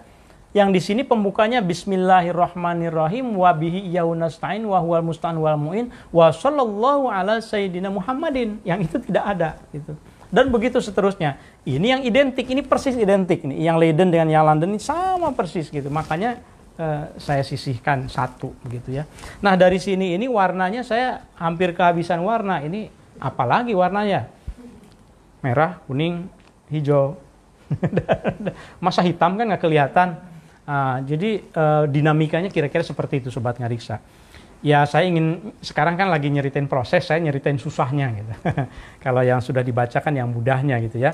Yang di sini pembukanya Bismillahirrahmanirrahim wa bihi yaunastain wa huwal mustaan wal muin wa sallallahu ala sayyidina Muhammadin yang itu tidak ada gitu. Dan begitu seterusnya. Ini yang identik, ini persis identik. nih, yang Leiden dengan yang London ini sama persis gitu. Makanya uh, saya sisihkan satu gitu ya. Nah dari sini ini warnanya saya hampir kehabisan warna. Ini apalagi warnanya? Merah, kuning, hijau. Masa hitam kan nggak kelihatan. Uh, jadi uh, dinamikanya kira-kira seperti itu Sobat Ngariksa ya saya ingin sekarang kan lagi nyeritain proses, saya nyeritain susahnya gitu. Kalau yang sudah dibacakan yang mudahnya gitu ya.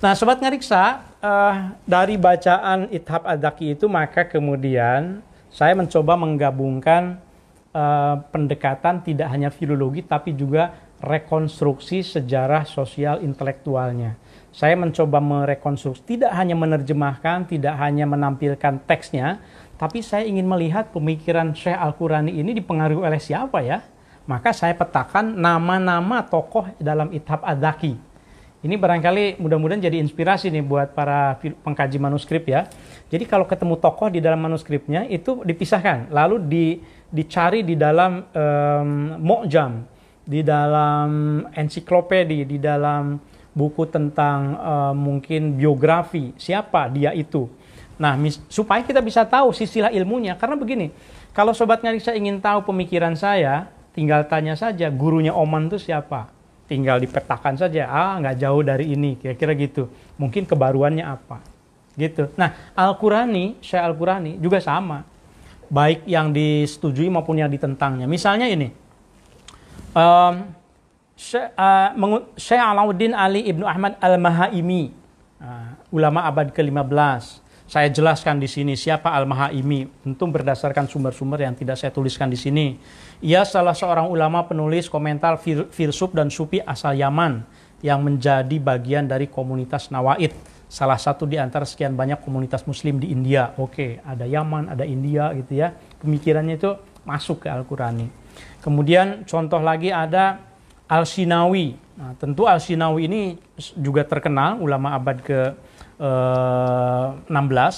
Nah, sobat ngeriksa, uh, eh, dari bacaan Ithab Adaki itu maka kemudian saya mencoba menggabungkan uh, pendekatan tidak hanya filologi tapi juga rekonstruksi sejarah sosial intelektualnya. Saya mencoba merekonstruksi, tidak hanya menerjemahkan, tidak hanya menampilkan teksnya, tapi saya ingin melihat pemikiran Syekh Al-Qurani ini dipengaruhi oleh siapa ya. Maka saya petakan nama-nama tokoh dalam Ithab Adaki ini barangkali mudah-mudahan jadi inspirasi nih buat para pengkaji manuskrip ya. Jadi kalau ketemu tokoh di dalam manuskripnya itu dipisahkan, lalu di, dicari di dalam um, mokjam, di dalam ensiklopedi, di dalam buku tentang um, mungkin biografi siapa dia itu. Nah, supaya kita bisa tahu sisilah ilmunya karena begini, kalau sobat ngariksa ingin tahu pemikiran saya, tinggal tanya saja gurunya Oman itu siapa tinggal dipetakan saja ah nggak jauh dari ini kira-kira gitu mungkin kebaruannya apa gitu nah Al-Qurani Syekh Al-Qurani juga sama baik yang disetujui maupun yang ditentangnya misalnya ini um, Syekh, uh, Syekh Alauddin Ali Ibnu Ahmad Al-Mahaimi uh, ulama abad ke-15 saya jelaskan di sini siapa Al-Mahaimi, tentu berdasarkan sumber-sumber yang tidak saya tuliskan di sini. Ia salah seorang ulama penulis komentar filsuf dan supi asal Yaman yang menjadi bagian dari komunitas Nawaid, salah satu di antara sekian banyak komunitas muslim di India. Oke, ada Yaman, ada India gitu ya. Pemikirannya itu masuk ke Al-Qurani. Kemudian contoh lagi ada Al-Sinawi. Nah, tentu Al-Sinawi ini juga terkenal ulama abad ke 16 eh,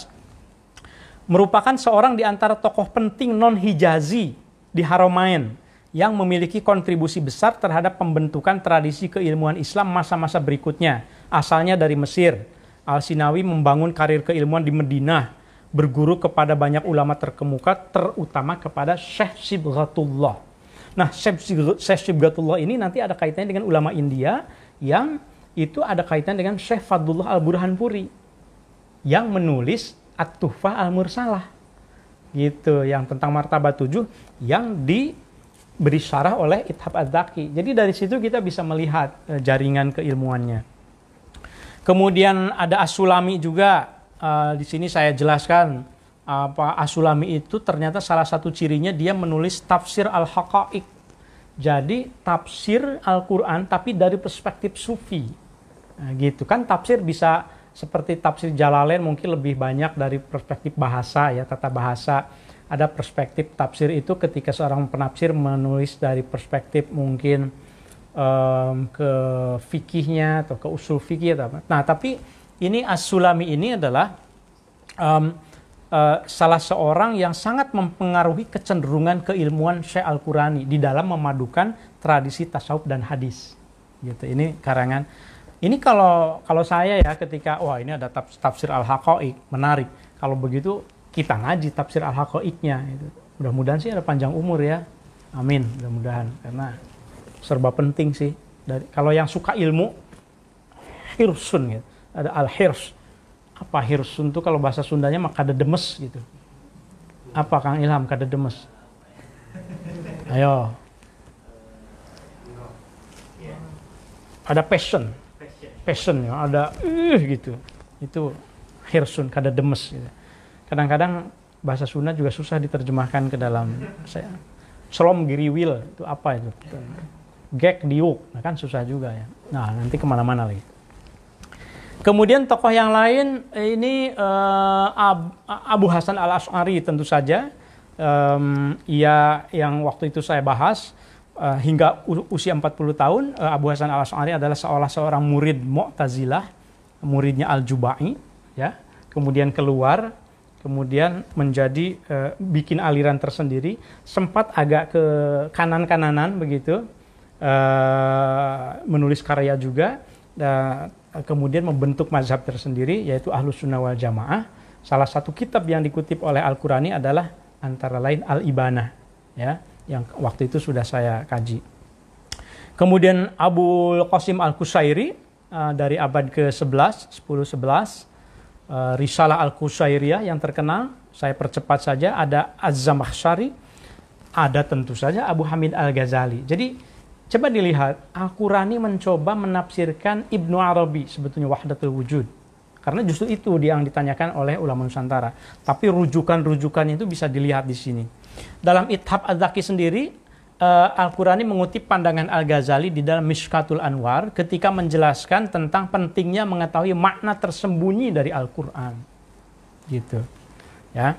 merupakan seorang di antara tokoh penting non-Hijazi di Haromain yang memiliki kontribusi besar terhadap pembentukan tradisi keilmuan Islam masa-masa berikutnya. Asalnya dari Mesir, Al-Sinawi membangun karir keilmuan di Medina, berguru kepada banyak ulama terkemuka, terutama kepada Syekh Sibghatullah. Nah, Syekh Sibghatullah ini nanti ada kaitannya dengan ulama India yang itu ada kaitan dengan Syekh Fadlullah Al-Burhanpuri yang menulis At-Tuhfah Al-Mursalah gitu yang tentang martabat tujuh yang diberi syarah oleh Ithab Ad-Daki. Jadi dari situ kita bisa melihat eh, jaringan keilmuannya. Kemudian ada Asulami juga uh, di sini saya jelaskan apa Asulami itu ternyata salah satu cirinya dia menulis tafsir Al-Haqa'iq. Jadi tafsir Al-Qur'an tapi dari perspektif sufi Nah, gitu kan tafsir bisa seperti tafsir Jalalain mungkin lebih banyak dari perspektif bahasa ya tata bahasa ada perspektif tafsir itu ketika seorang penafsir menulis dari perspektif mungkin um, ke fikihnya atau ke usul fikih atau apa. Nah tapi ini As-Sulami ini adalah um, uh, salah seorang yang sangat mempengaruhi kecenderungan keilmuan Syekh Al-Qurani di dalam memadukan tradisi tasawuf dan hadis. Gitu. Ini karangan ini kalau kalau saya ya ketika wah ini ada tafsir al-haqaiq menarik. Kalau begitu kita ngaji tafsir al-haqaiqnya itu. Mudah-mudahan sih ada panjang umur ya. Amin, mudah-mudahan karena serba penting sih. Dari, kalau yang suka ilmu hirsun gitu. Ada al-hirs. Apa hirsun itu kalau bahasa Sundanya maka ada demes gitu. Apa Kang Ilham kada demes? Ayo. Ada passion passion ya, ada uh, gitu. Itu hirsun, kada demes gitu. Kadang-kadang bahasa Sunda juga susah diterjemahkan ke dalam saya. Selom giriwil itu apa itu? Gek diuk, nah kan susah juga ya. Nah nanti kemana-mana lagi. Kemudian tokoh yang lain ini uh, Abu Hasan al Ashari tentu saja um, ia yang waktu itu saya bahas uh, hingga usia 40 tahun uh, Abu Hasan al-Asy'ari adalah seolah seorang murid Mu'tazilah, muridnya Al-Jubai ya. Kemudian keluar, kemudian menjadi uh, bikin aliran tersendiri, sempat agak ke kanan-kananan begitu. Uh, menulis karya juga uh, kemudian membentuk mazhab tersendiri yaitu Ahlus Sunnah wal Jamaah. Salah satu kitab yang dikutip oleh Al-Qurani adalah antara lain Al-Ibanah ya yang waktu itu sudah saya kaji. Kemudian Abu Qasim Al-Kusairi eh, dari abad ke-11, 10-11, eh, Risalah Al-Kusairiyah yang terkenal, saya percepat saja, ada Az-Zamakhsyari, ada tentu saja Abu Hamid Al-Ghazali. Jadi coba dilihat, Al-Qurani mencoba menafsirkan Ibnu Arabi sebetulnya wahdatul wujud. Karena justru itu yang ditanyakan oleh ulama Nusantara. Tapi rujukan-rujukan itu bisa dilihat di sini dalam Ithab Az-Zaki sendiri, uh, Al-Qurani mengutip pandangan Al-Ghazali di dalam Mishkatul Anwar ketika menjelaskan tentang pentingnya mengetahui makna tersembunyi dari Al-Quran. Gitu. Ya.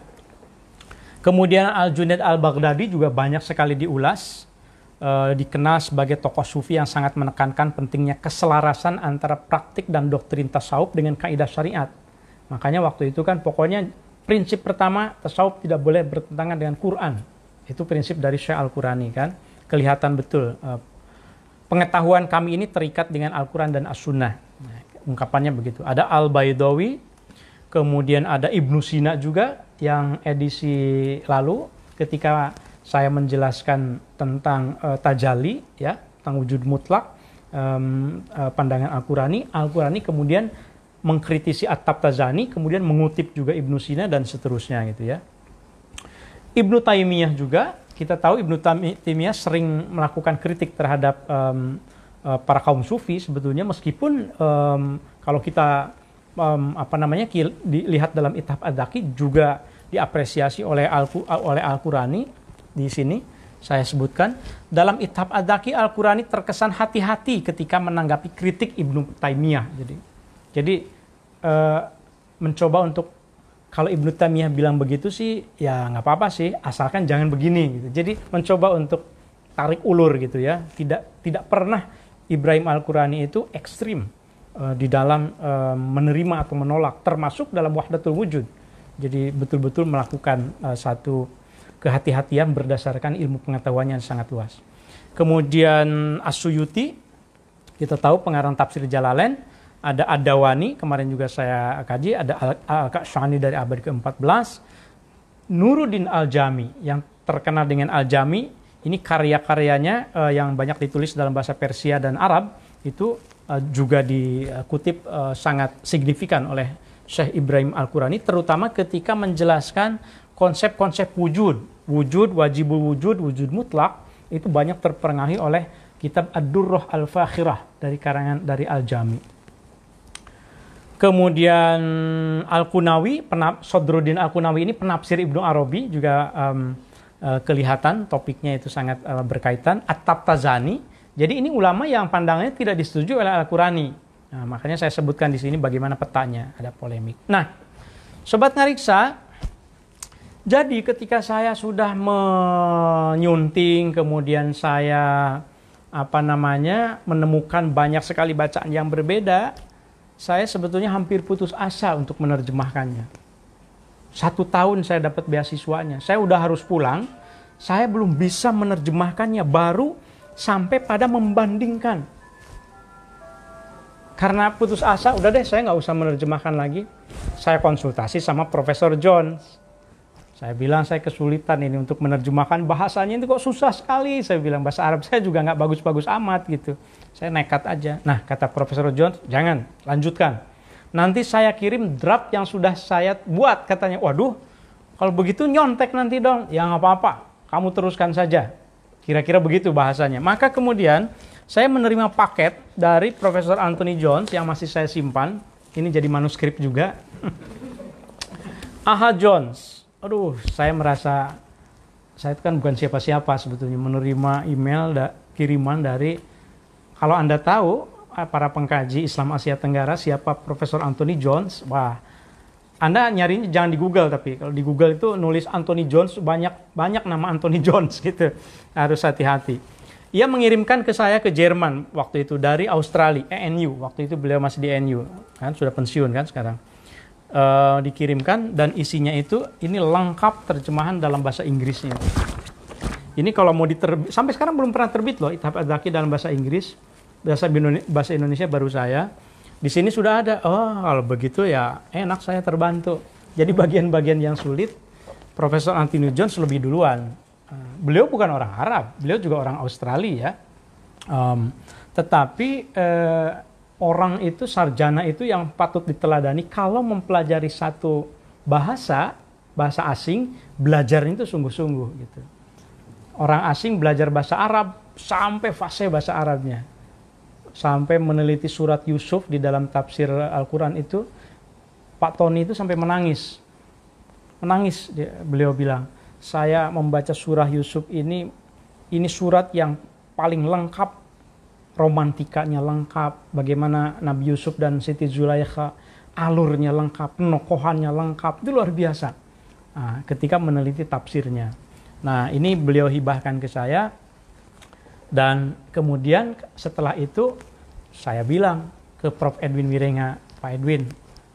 Kemudian al junid Al-Baghdadi juga banyak sekali diulas eh, dikenal sebagai tokoh sufi yang sangat menekankan pentingnya keselarasan antara praktik dan doktrin tasawuf dengan kaidah syariat. Makanya waktu itu kan pokoknya prinsip pertama tasawuf tidak boleh bertentangan dengan Quran. Itu prinsip dari Syekh Al-Qurani kan. Kelihatan betul eh, pengetahuan kami ini terikat dengan Al-Quran dan As-Sunnah. Nah, ungkapannya begitu. Ada al baydawi kemudian ada Ibnu Sina juga yang edisi lalu ketika saya menjelaskan tentang uh, tajali ya, tentang wujud mutlak um, uh, pandangan Al-Qurani, Al-Qurani kemudian mengkritisi atap Tazani, kemudian mengutip juga Ibnu Sina dan seterusnya gitu ya. Ibnu Taimiyah juga, kita tahu Ibnu Taimiyah sering melakukan kritik terhadap um, para kaum sufi sebetulnya meskipun um, kalau kita um, apa namanya dilihat dalam itab Adzaki juga diapresiasi oleh Al oleh Al-Qurani di sini saya sebutkan dalam itab Adzaki Al-Qurani terkesan hati-hati ketika menanggapi kritik Ibnu Taimiyah jadi jadi uh, mencoba untuk kalau Ibnu Taimiyah bilang begitu sih ya nggak apa-apa sih asalkan jangan begini gitu. Jadi mencoba untuk tarik ulur gitu ya. Tidak tidak pernah Ibrahim Al-Qurani itu ekstrim uh, di dalam uh, menerima atau menolak termasuk dalam wahdatul wujud. Jadi betul-betul melakukan uh, satu kehati-hatian berdasarkan ilmu pengetahuannya yang sangat luas. Kemudian Asuyuti kita tahu pengarang tafsir Jalalain ada Adawani, kemarin juga saya kaji, ada Al-Kashani dari abad ke-14, Nuruddin Al-Jami yang terkenal dengan Al-Jami, ini karya-karyanya uh, yang banyak ditulis dalam bahasa Persia dan Arab, itu uh, juga dikutip uh, sangat signifikan oleh Syekh Ibrahim Al-Qurani, terutama ketika menjelaskan konsep-konsep wujud, wujud, wajib wujud, wujud mutlak, itu banyak terperangahi oleh kitab Ad-Durrah Al-Fakhirah dari karangan dari Al-Jami. Kemudian Al-Kunawi, Sodruddin Al-Kunawi ini penafsir Ibnu Arabi juga um, uh, kelihatan topiknya itu sangat uh, berkaitan. at ta'zani. jadi ini ulama yang pandangannya tidak disetujui oleh Al-Qurani. Nah, makanya saya sebutkan di sini bagaimana petanya, ada polemik. Nah, Sobat Ngariksa, jadi ketika saya sudah menyunting, kemudian saya apa namanya menemukan banyak sekali bacaan yang berbeda, saya sebetulnya hampir putus asa untuk menerjemahkannya. Satu tahun saya dapat beasiswanya, saya udah harus pulang, saya belum bisa menerjemahkannya, baru sampai pada membandingkan. Karena putus asa, udah deh saya nggak usah menerjemahkan lagi. Saya konsultasi sama Profesor Jones saya bilang saya kesulitan ini untuk menerjemahkan bahasanya itu kok susah sekali. Saya bilang bahasa Arab saya juga nggak bagus-bagus amat gitu. Saya nekat aja. Nah kata Profesor Jones jangan lanjutkan. Nanti saya kirim draft yang sudah saya buat katanya. Waduh, kalau begitu nyontek nanti dong. Ya nggak apa-apa, kamu teruskan saja. Kira-kira begitu bahasanya. Maka kemudian saya menerima paket dari Profesor Anthony Jones yang masih saya simpan. Ini jadi manuskrip juga. Aha Jones, aduh saya merasa saya itu kan bukan siapa-siapa sebetulnya menerima email da kiriman dari kalau anda tahu eh, para pengkaji Islam Asia Tenggara siapa Profesor Anthony Jones wah anda nyarinya jangan di Google tapi kalau di Google itu nulis Anthony Jones banyak banyak nama Anthony Jones gitu harus hati-hati ia mengirimkan ke saya ke Jerman waktu itu dari Australia ANU waktu itu beliau masih di e NU kan sudah pensiun kan sekarang uh, dikirimkan dan isinya itu ini lengkap terjemahan dalam bahasa Inggrisnya. Ini kalau mau diterbit, sampai sekarang belum pernah terbit loh Itab Adzaki dalam bahasa Inggris, bahasa bahasa Indonesia baru saya. Di sini sudah ada. Oh, kalau begitu ya enak saya terbantu. Jadi bagian-bagian yang sulit Profesor Anthony Jones lebih duluan. Eh, beliau bukan orang Arab, beliau juga orang Australia ya. Um, tetapi eh, orang itu sarjana itu yang patut diteladani kalau mempelajari satu bahasa bahasa asing belajar itu sungguh-sungguh gitu. Orang asing belajar bahasa Arab sampai fase bahasa Arabnya. Sampai meneliti surat Yusuf di dalam tafsir Al-Qur'an itu Pak Tony itu sampai menangis. Menangis dia, beliau bilang, "Saya membaca surah Yusuf ini ini surat yang paling lengkap romantikanya lengkap, bagaimana Nabi Yusuf dan Siti Zulaikha alurnya lengkap, penokohannya lengkap, itu luar biasa. Nah, ketika meneliti tafsirnya. Nah, ini beliau hibahkan ke saya dan kemudian setelah itu saya bilang ke Prof Edwin Wirenga, Pak Edwin,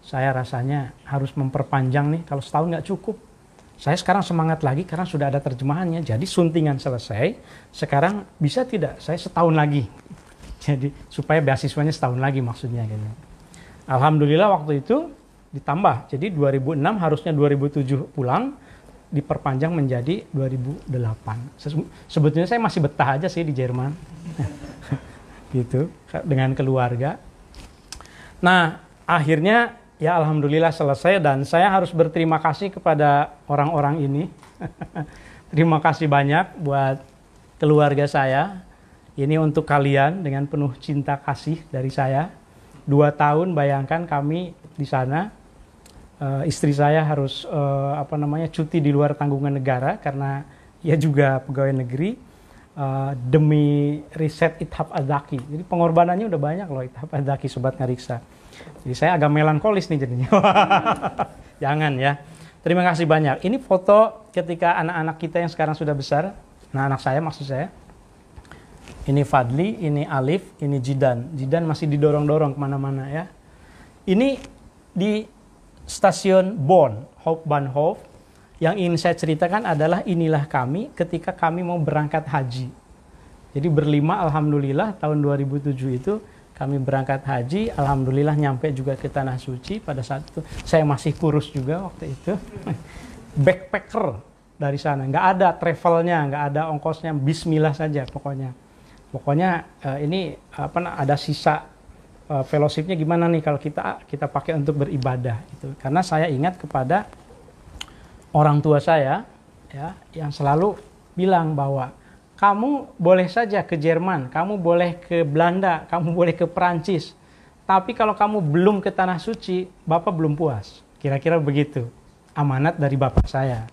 saya rasanya harus memperpanjang nih kalau setahun nggak cukup. Saya sekarang semangat lagi karena sudah ada terjemahannya. Jadi suntingan selesai, sekarang bisa tidak saya setahun lagi jadi supaya beasiswanya setahun lagi maksudnya gitu. Alhamdulillah waktu itu ditambah. Jadi 2006 harusnya 2007 pulang diperpanjang menjadi 2008. Sebetulnya saya masih betah aja sih di Jerman. gitu dengan keluarga. Nah, akhirnya ya alhamdulillah selesai dan saya harus berterima kasih kepada orang-orang ini. Terima kasih banyak buat keluarga saya ini untuk kalian dengan penuh cinta kasih dari saya. Dua tahun bayangkan kami di sana. Uh, istri saya harus uh, apa namanya cuti di luar tanggungan negara karena ia juga pegawai negeri uh, demi riset Ithab Azaki. Jadi pengorbanannya udah banyak loh Ithab Azaki sobat ngariksa. Jadi saya agak melankolis nih jadinya. Jangan ya. Terima kasih banyak. Ini foto ketika anak-anak kita yang sekarang sudah besar, nah anak saya maksud saya, ini Fadli, ini Alif, ini Jidan. Jidan masih didorong-dorong kemana-mana ya. Ini di stasiun Bonn, Hauptbahnhof. Yang ingin saya ceritakan adalah inilah kami ketika kami mau berangkat haji. Jadi berlima alhamdulillah tahun 2007 itu kami berangkat haji, alhamdulillah nyampe juga ke tanah suci pada saat itu. Saya masih kurus juga waktu itu. Backpacker dari sana, nggak ada travelnya, nggak ada ongkosnya, Bismillah saja pokoknya pokoknya uh, ini apa ada sisa uh, fellowshipnya gimana nih kalau kita kita pakai untuk beribadah itu karena saya ingat kepada orang tua saya ya yang selalu bilang bahwa kamu boleh saja ke Jerman, kamu boleh ke Belanda, kamu boleh ke Perancis. Tapi kalau kamu belum ke tanah suci, Bapak belum puas. Kira-kira begitu. Amanat dari Bapak saya.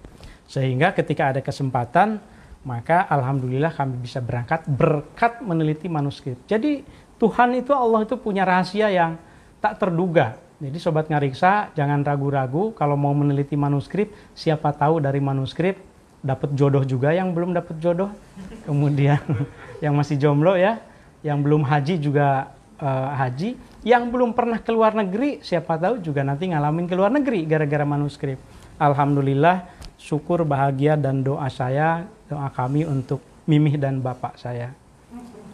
Sehingga ketika ada kesempatan, maka alhamdulillah kami bisa berangkat berkat meneliti manuskrip. Jadi Tuhan itu Allah itu punya rahasia yang tak terduga. Jadi sobat ngariksa jangan ragu-ragu kalau mau meneliti manuskrip, siapa tahu dari manuskrip dapat jodoh juga yang belum dapat jodoh. Kemudian yang masih jomblo ya, yang belum haji juga uh, haji, yang belum pernah ke luar negeri siapa tahu juga nanti ngalamin ke luar negeri gara-gara manuskrip. Alhamdulillah syukur bahagia dan doa saya doa kami untuk Mimih dan Bapak saya.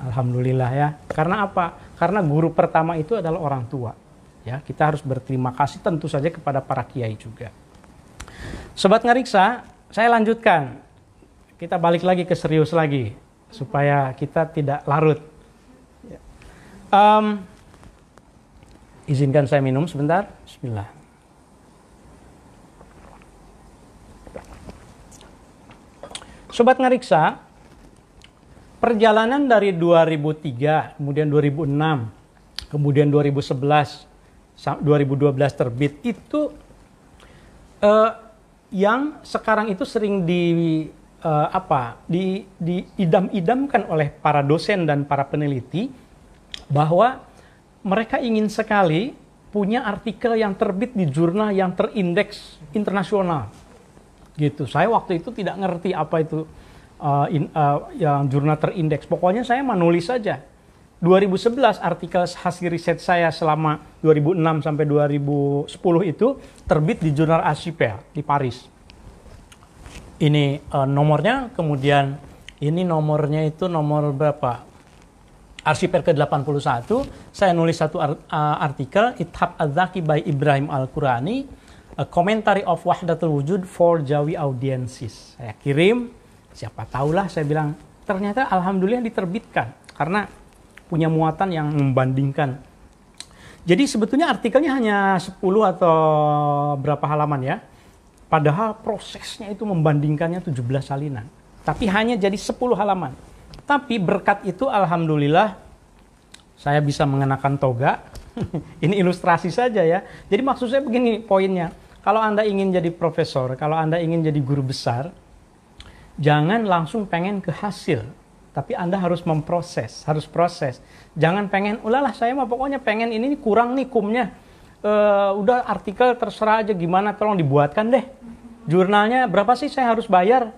Alhamdulillah ya. Karena apa? Karena guru pertama itu adalah orang tua. Ya, kita harus berterima kasih tentu saja kepada para kiai juga. Sobat ngariksa, saya lanjutkan. Kita balik lagi ke serius lagi supaya kita tidak larut. Um, izinkan saya minum sebentar. Bismillah. Sobat ngariksa, perjalanan dari 2003, kemudian 2006, kemudian 2011, 2012 terbit itu eh, yang sekarang itu sering di eh, apa di diidam-idamkan oleh para dosen dan para peneliti bahwa mereka ingin sekali punya artikel yang terbit di jurnal yang terindeks internasional gitu saya waktu itu tidak ngerti apa itu uh, in, uh, yang jurnal terindeks pokoknya saya menulis saja 2011 artikel hasil riset saya selama 2006 sampai 2010 itu terbit di jurnal Archipel di Paris. Ini uh, nomornya, kemudian ini nomornya itu nomor berapa? Archipel ke-81, saya nulis satu artikel, Ithab Adzaki by Ibrahim Al-Qurani, A Commentary of Wahdatul Wujud for Jawi Audiences. Saya kirim, siapa tahulah saya bilang, ternyata alhamdulillah diterbitkan karena punya muatan yang membandingkan. Jadi sebetulnya artikelnya hanya 10 atau berapa halaman ya. Padahal prosesnya itu membandingkannya 17 salinan. Tapi hanya jadi 10 halaman. Tapi berkat itu alhamdulillah saya bisa mengenakan toga. Ini ilustrasi saja ya. Jadi maksud saya begini poinnya. Kalau Anda ingin jadi profesor, kalau Anda ingin jadi guru besar, jangan langsung pengen ke hasil. Tapi Anda harus memproses, harus proses. Jangan pengen, ulahlah saya mah pokoknya pengen ini kurang nih kumnya. E, udah artikel terserah aja gimana, tolong dibuatkan deh. Jurnalnya berapa sih saya harus bayar?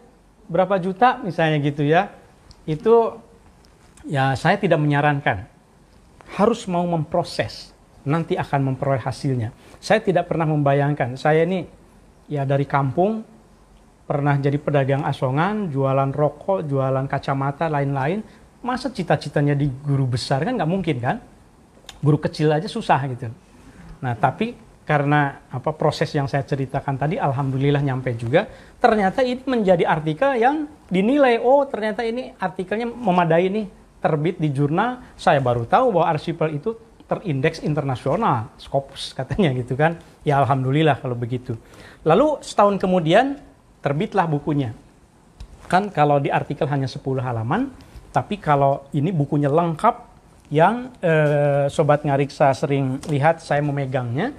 Berapa juta misalnya gitu ya. Itu ya saya tidak menyarankan. Harus mau memproses, nanti akan memperoleh hasilnya. Saya tidak pernah membayangkan, saya ini ya dari kampung, pernah jadi pedagang asongan, jualan rokok, jualan kacamata, lain-lain. Masa cita-citanya di guru besar kan nggak mungkin kan? Guru kecil aja susah gitu. Nah tapi karena apa proses yang saya ceritakan tadi, alhamdulillah nyampe juga. Ternyata ini menjadi artikel yang dinilai, oh ternyata ini artikelnya memadai nih terbit di jurnal. Saya baru tahu bahwa arsipel itu terindeks internasional, Scopus katanya gitu kan. Ya alhamdulillah kalau begitu. Lalu setahun kemudian terbitlah bukunya. Kan kalau di artikel hanya 10 halaman, tapi kalau ini bukunya lengkap yang eh, sobat ngariksa sering lihat saya memegangnya.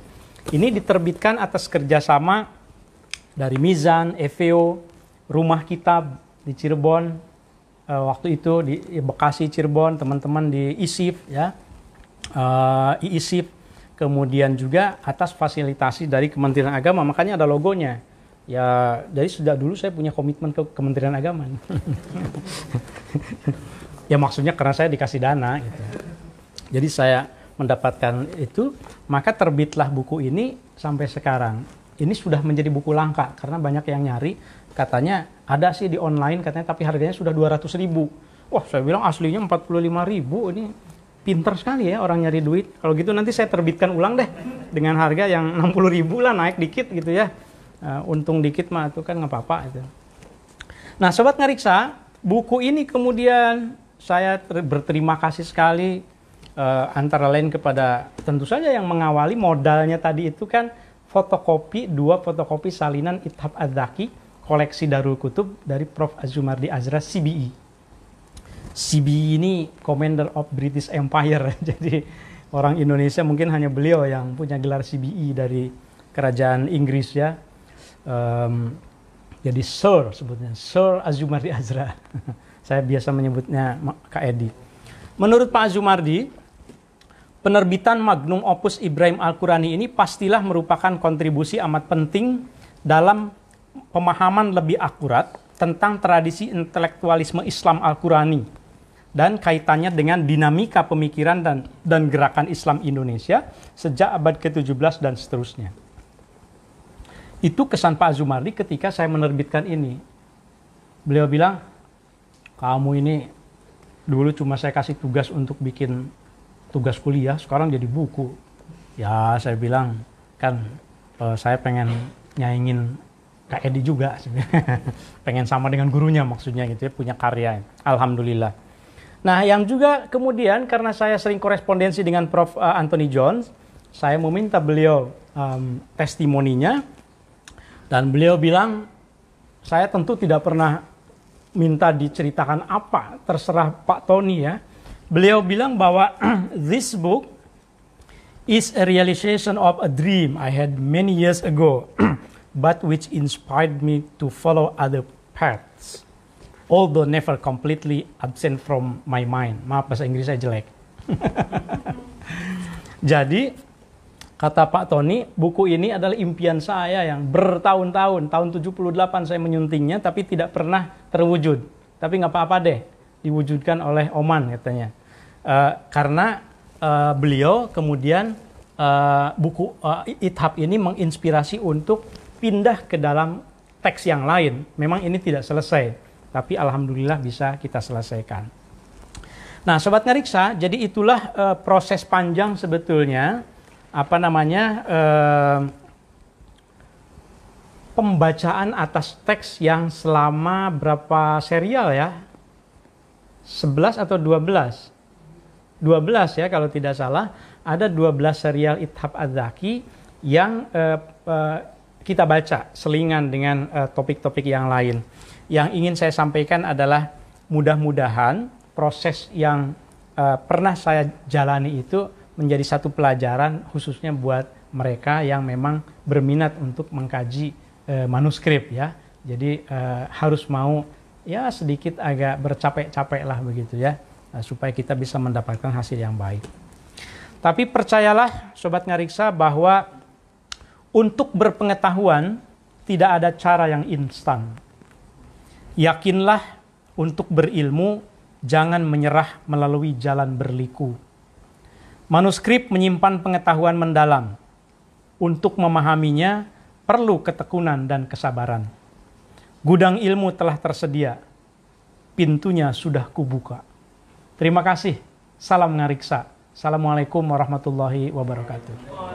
Ini diterbitkan atas kerjasama dari Mizan, Eveo, Rumah Kitab di Cirebon, eh, waktu itu di Bekasi Cirebon teman-teman di ISIF ya uh, eh, IISIP, kemudian juga atas fasilitasi dari Kementerian Agama, makanya ada logonya. Ya, jadi sudah dulu saya punya komitmen ke Kementerian Agama. ya maksudnya karena saya dikasih dana gitu. Jadi saya mendapatkan itu, maka terbitlah buku ini sampai sekarang. Ini sudah menjadi buku langka karena banyak yang nyari. Katanya ada sih di online katanya tapi harganya sudah 200.000. ribu. Wah saya bilang aslinya 45.000 ini pinter sekali ya orang nyari duit. Kalau gitu nanti saya terbitkan ulang deh dengan harga yang 60 ribu lah naik dikit gitu ya. Uh, untung dikit mah itu kan nggak apa-apa itu. Nah sobat ngeriksa, buku ini kemudian saya berterima kasih sekali uh, antara lain kepada tentu saja yang mengawali modalnya tadi itu kan fotokopi dua fotokopi salinan Ithab Adzaki koleksi Darul Kutub dari Prof Azumardi Azra CBI. E. CB ini Commander of British Empire. Jadi orang Indonesia mungkin hanya beliau yang punya gelar CBE dari kerajaan Inggris ya. Um, jadi Sir sebutnya, Sir Azumardi Azra. Saya biasa menyebutnya Kak Edi. Menurut Pak Azumardi, penerbitan Magnum Opus Ibrahim Al-Qurani ini pastilah merupakan kontribusi amat penting dalam pemahaman lebih akurat tentang tradisi intelektualisme Islam Al-Qurani dan kaitannya dengan dinamika pemikiran dan, dan gerakan Islam Indonesia sejak abad ke-17 dan seterusnya. Itu kesan Pak Azumardi ketika saya menerbitkan ini. Beliau bilang, kamu ini dulu cuma saya kasih tugas untuk bikin tugas kuliah, sekarang jadi buku. Ya saya bilang, kan e, saya pengen nyaingin Kak Edi juga, pengen sama dengan gurunya maksudnya gitu ya, punya karya. Alhamdulillah. Nah, yang juga kemudian karena saya sering korespondensi dengan Prof. Eh, Anthony Jones, saya meminta beliau um, testimoninya dan beliau bilang saya tentu tidak pernah minta diceritakan apa, terserah Pak Tony ya. Beliau bilang bahwa this book is a realization of a dream I had many years ago, but which inspired me to follow other paths although never completely absent from my mind. Maaf bahasa Inggris saya jelek. Jadi kata Pak Tony, buku ini adalah impian saya yang bertahun-tahun, tahun 78 saya menyuntingnya tapi tidak pernah terwujud. Tapi nggak apa-apa deh, diwujudkan oleh Oman katanya. Uh, karena uh, beliau kemudian uh, buku uh, Ithab ini menginspirasi untuk pindah ke dalam teks yang lain. Memang ini tidak selesai tapi alhamdulillah bisa kita selesaikan. Nah, sobat ngeriksa, jadi itulah e, proses panjang sebetulnya apa namanya e, pembacaan atas teks yang selama berapa serial ya? 11 atau 12? 12 ya kalau tidak salah, ada 12 serial Ithab Adzaki yang e, kita baca selingan dengan topik-topik yang lain yang ingin saya sampaikan adalah mudah-mudahan proses yang uh, pernah saya jalani itu menjadi satu pelajaran khususnya buat mereka yang memang berminat untuk mengkaji uh, manuskrip ya. Jadi uh, harus mau ya sedikit agak bercapek-capek lah begitu ya uh, supaya kita bisa mendapatkan hasil yang baik. Tapi percayalah sobat ngariksa bahwa untuk berpengetahuan tidak ada cara yang instan. Yakinlah untuk berilmu, jangan menyerah melalui jalan berliku. Manuskrip menyimpan pengetahuan mendalam. Untuk memahaminya, perlu ketekunan dan kesabaran. Gudang ilmu telah tersedia, pintunya sudah kubuka. Terima kasih. Salam ngariksa. Assalamualaikum warahmatullahi wabarakatuh.